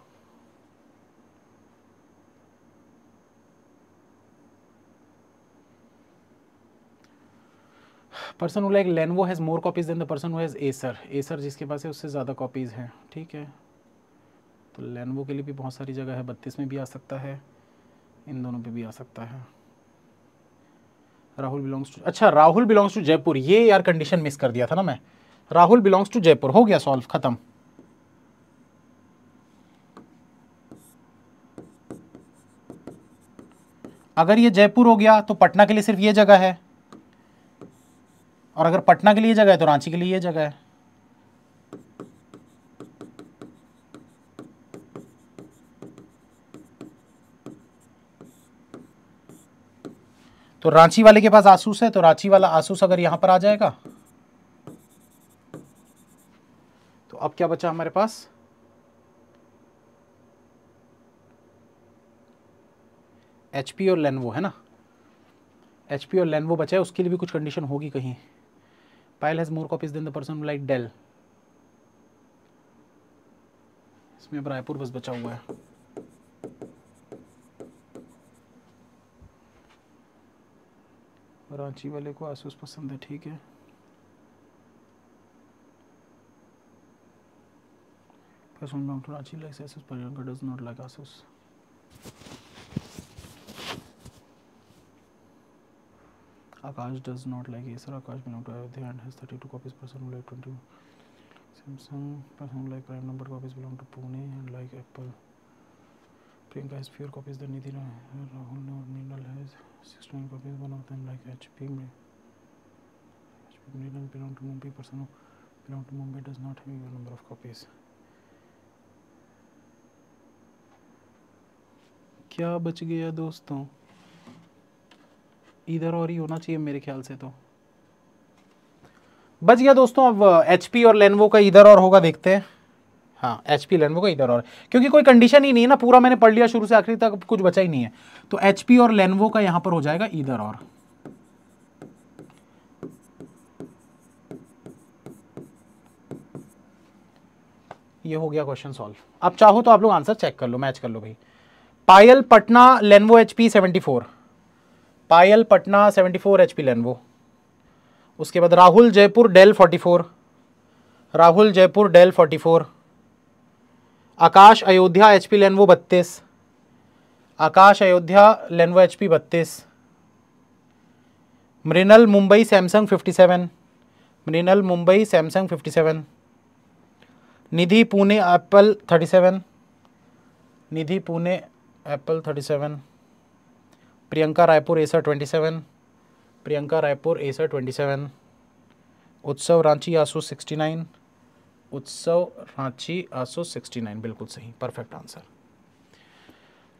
person who like Lenovo has more copies than the person who has Acer Acer जिसके पास है उससे ज़्यादा कॉपीज़ हैं ठीक है तो लेनवो के लिए भी बहुत सारी जगह है बत्तीस में भी आ सकता है इन दोनों पे भी आ सकता है राहुल बिलोंग्स टू अच्छा राहुल बिलोंग्स टू जयपुर ये यार कंडीशन मिस कर दिया था ना मैं राहुल बिलोंग्स टू जयपुर हो गया सॉल्व ख़त्म अगर ये जयपुर हो गया तो पटना के लिए सिर्फ ये जगह है और अगर पटना के लिए जगह है तो रांची के लिए जगह है तो रांची वाले के पास आसूस है तो रांची वाला आसूस अगर यहां पर आ जाएगा तो अब क्या बचा हमारे पास एचपी और लेनवो है ना एचपी और लेनवो बचा है उसके लिए भी कुछ कंडीशन होगी कहीं file has more copies than the person like Dell. इसमें अब रायपुर बस बचा हुआ है रांची वाले को आसूस पसंद है ठीक है person belong to Rachi likes Asus, but younger does not like Asus. Akash does not like Acer. Akash belongs to Ayodhya and has 32 copies. Person who like 20. Samsung person who like prime number copies belong to Pune and like Apple. Priyanka has fewer copies than Nidhi. Rahul or Nirmal has 69 copies. One of them like HP. HP Nirmal belong to Mumbai. Person belong to Mumbai does not have even number of copies. क्या बच गया दोस्तों इधर और ही होना चाहिए मेरे ख्याल से तो बच गया दोस्तों अब एच और लेनवो का इधर और होगा देखते हैं हाँ एच पी लेनवो का इधर और क्योंकि कोई कंडीशन ही नहीं है ना पूरा मैंने पढ़ लिया शुरू से आखिरी तक कुछ बचा ही नहीं है तो एच और लेनवो का यहां पर हो जाएगा इधर और ये हो गया क्वेश्चन सॉल्व आप चाहो तो आप लोग आंसर चेक कर लो मैच कर लो भाई Payal Patna Lenovo H P seventy four Payal Patna seventy four H P Lenovo उसके बाद Rahul Jaipur Dell forty four Rahul Jaipur Dell forty four Akash Ayodhya H P Lenovo बत्तीस Akash Ayodhya Lenovo H P बत्तीस Mrinal Mumbai Samsung fifty seven Mrinal Mumbai Samsung fifty seven Nidhi Pune Apple thirty seven Nidhi Pune Apple thirty seven Priyanka Raipur Acer twenty seven Priyanka Raipur Acer twenty seven Utsav Ranchi आसू sixty nine उत्सव रांची आसू sixty nine बिल्कुल सही perfect answer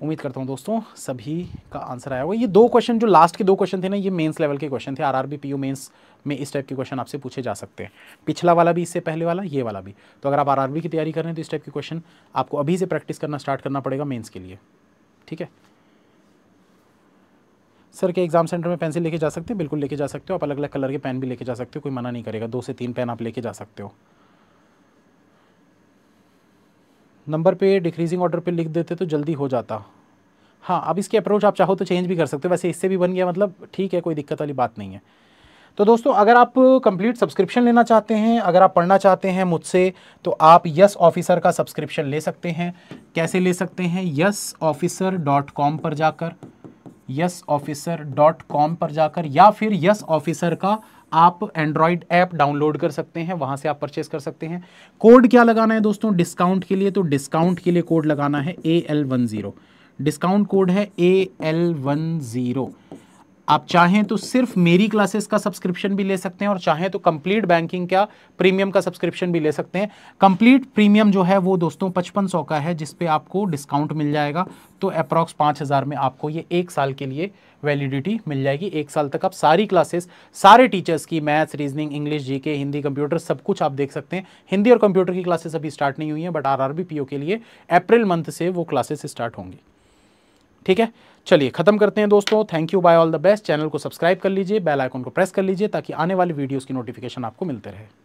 उम्मीद करता हूँ दोस्तों सभी का आंसर आया होगा ये दो क्वेश्चन जो लास्ट के दो क्वेश्चन थे ना ये मेंस लेवल के क्वेश्चन थे आरआरबी पीयू मेंस में इस टाइप के क्वेश्चन आपसे पूछे जा सकते हैं पिछला वाला भी इससे पहले वाला ये वाला भी तो अगर आप आरआरबी की तैयारी कर रहे हैं तो इस टाइप के क्वेश्चन आपको अभी से प्रैक्टिस करना स्टार्ट करना पड़ेगा मेन्स के लिए ठीक है सर के एग्ज़ाम सेंटर में पेंसिल लेके जा सकते हैं बिल्कुल लेके जा सकते हो आप अलग अलग कलर के पेन भी लेके जा सकते हो कोई मना नहीं करेगा दो से तीन पेन आप लेके जा सकते हो नंबर पे डिक्रीजिंग ऑर्डर पे लिख देते तो जल्दी हो जाता हाँ अब इसकी अप्रोच आप चाहो तो चेंज भी कर सकते हो वैसे इससे भी बन गया मतलब ठीक है कोई दिक्कत वाली बात नहीं है तो दोस्तों अगर आप कंप्लीट सब्सक्रिप्शन लेना चाहते हैं अगर आप पढ़ना चाहते हैं मुझसे तो आप यस ऑफिसर का सब्सक्रिप्शन ले सकते हैं कैसे ले सकते हैं यस ऑफिसर डॉट कॉम पर जाकर यस ऑफिसर डॉट कॉम पर जाकर या फिर यस ऑफिसर का आप एंड्रॉयड ऐप डाउनलोड कर सकते हैं वहां से आप परचेस कर सकते हैं कोड क्या लगाना है दोस्तों डिस्काउंट के लिए तो डिस्काउंट के लिए कोड लगाना है A L one zero discount code है ए एल वन ज़ीरो आप चाहें तो सिर्फ मेरी क्लासेस का सब्सक्रिप्शन भी ले सकते हैं और चाहें तो कंप्लीट बैंकिंग का प्रीमियम का सब्सक्रिप्शन भी ले सकते हैं कंप्लीट प्रीमियम जो है वो दोस्तों पचपन सौ का है जिसपे आपको डिस्काउंट मिल जाएगा तो अप्रॉक्स पाँच हज़ार में आपको ये एक साल के लिए वैलिडिटी मिल जाएगी एक साल तक आप सारी क्लासेस सारे टीचर्स की maths reasoning English GK Hindi computer सब कुछ आप देख सकते हैं हिंदी और कंप्यूटर की क्लासेस अभी स्टार्ट नहीं हुई हैं बट पी ओ के लिए अप्रैल मंथ से वो क्लासेस स्टार्ट होंगी ठीक है चलिए खत्म करते हैं दोस्तों thank you bye all the best channel को सब्सक्राइब कर लीजिए बेल आइकन को प्रेस कर लीजिए ताकि आने वाली वीडियोस की नोटिफिकेशन आपको मिलते रहे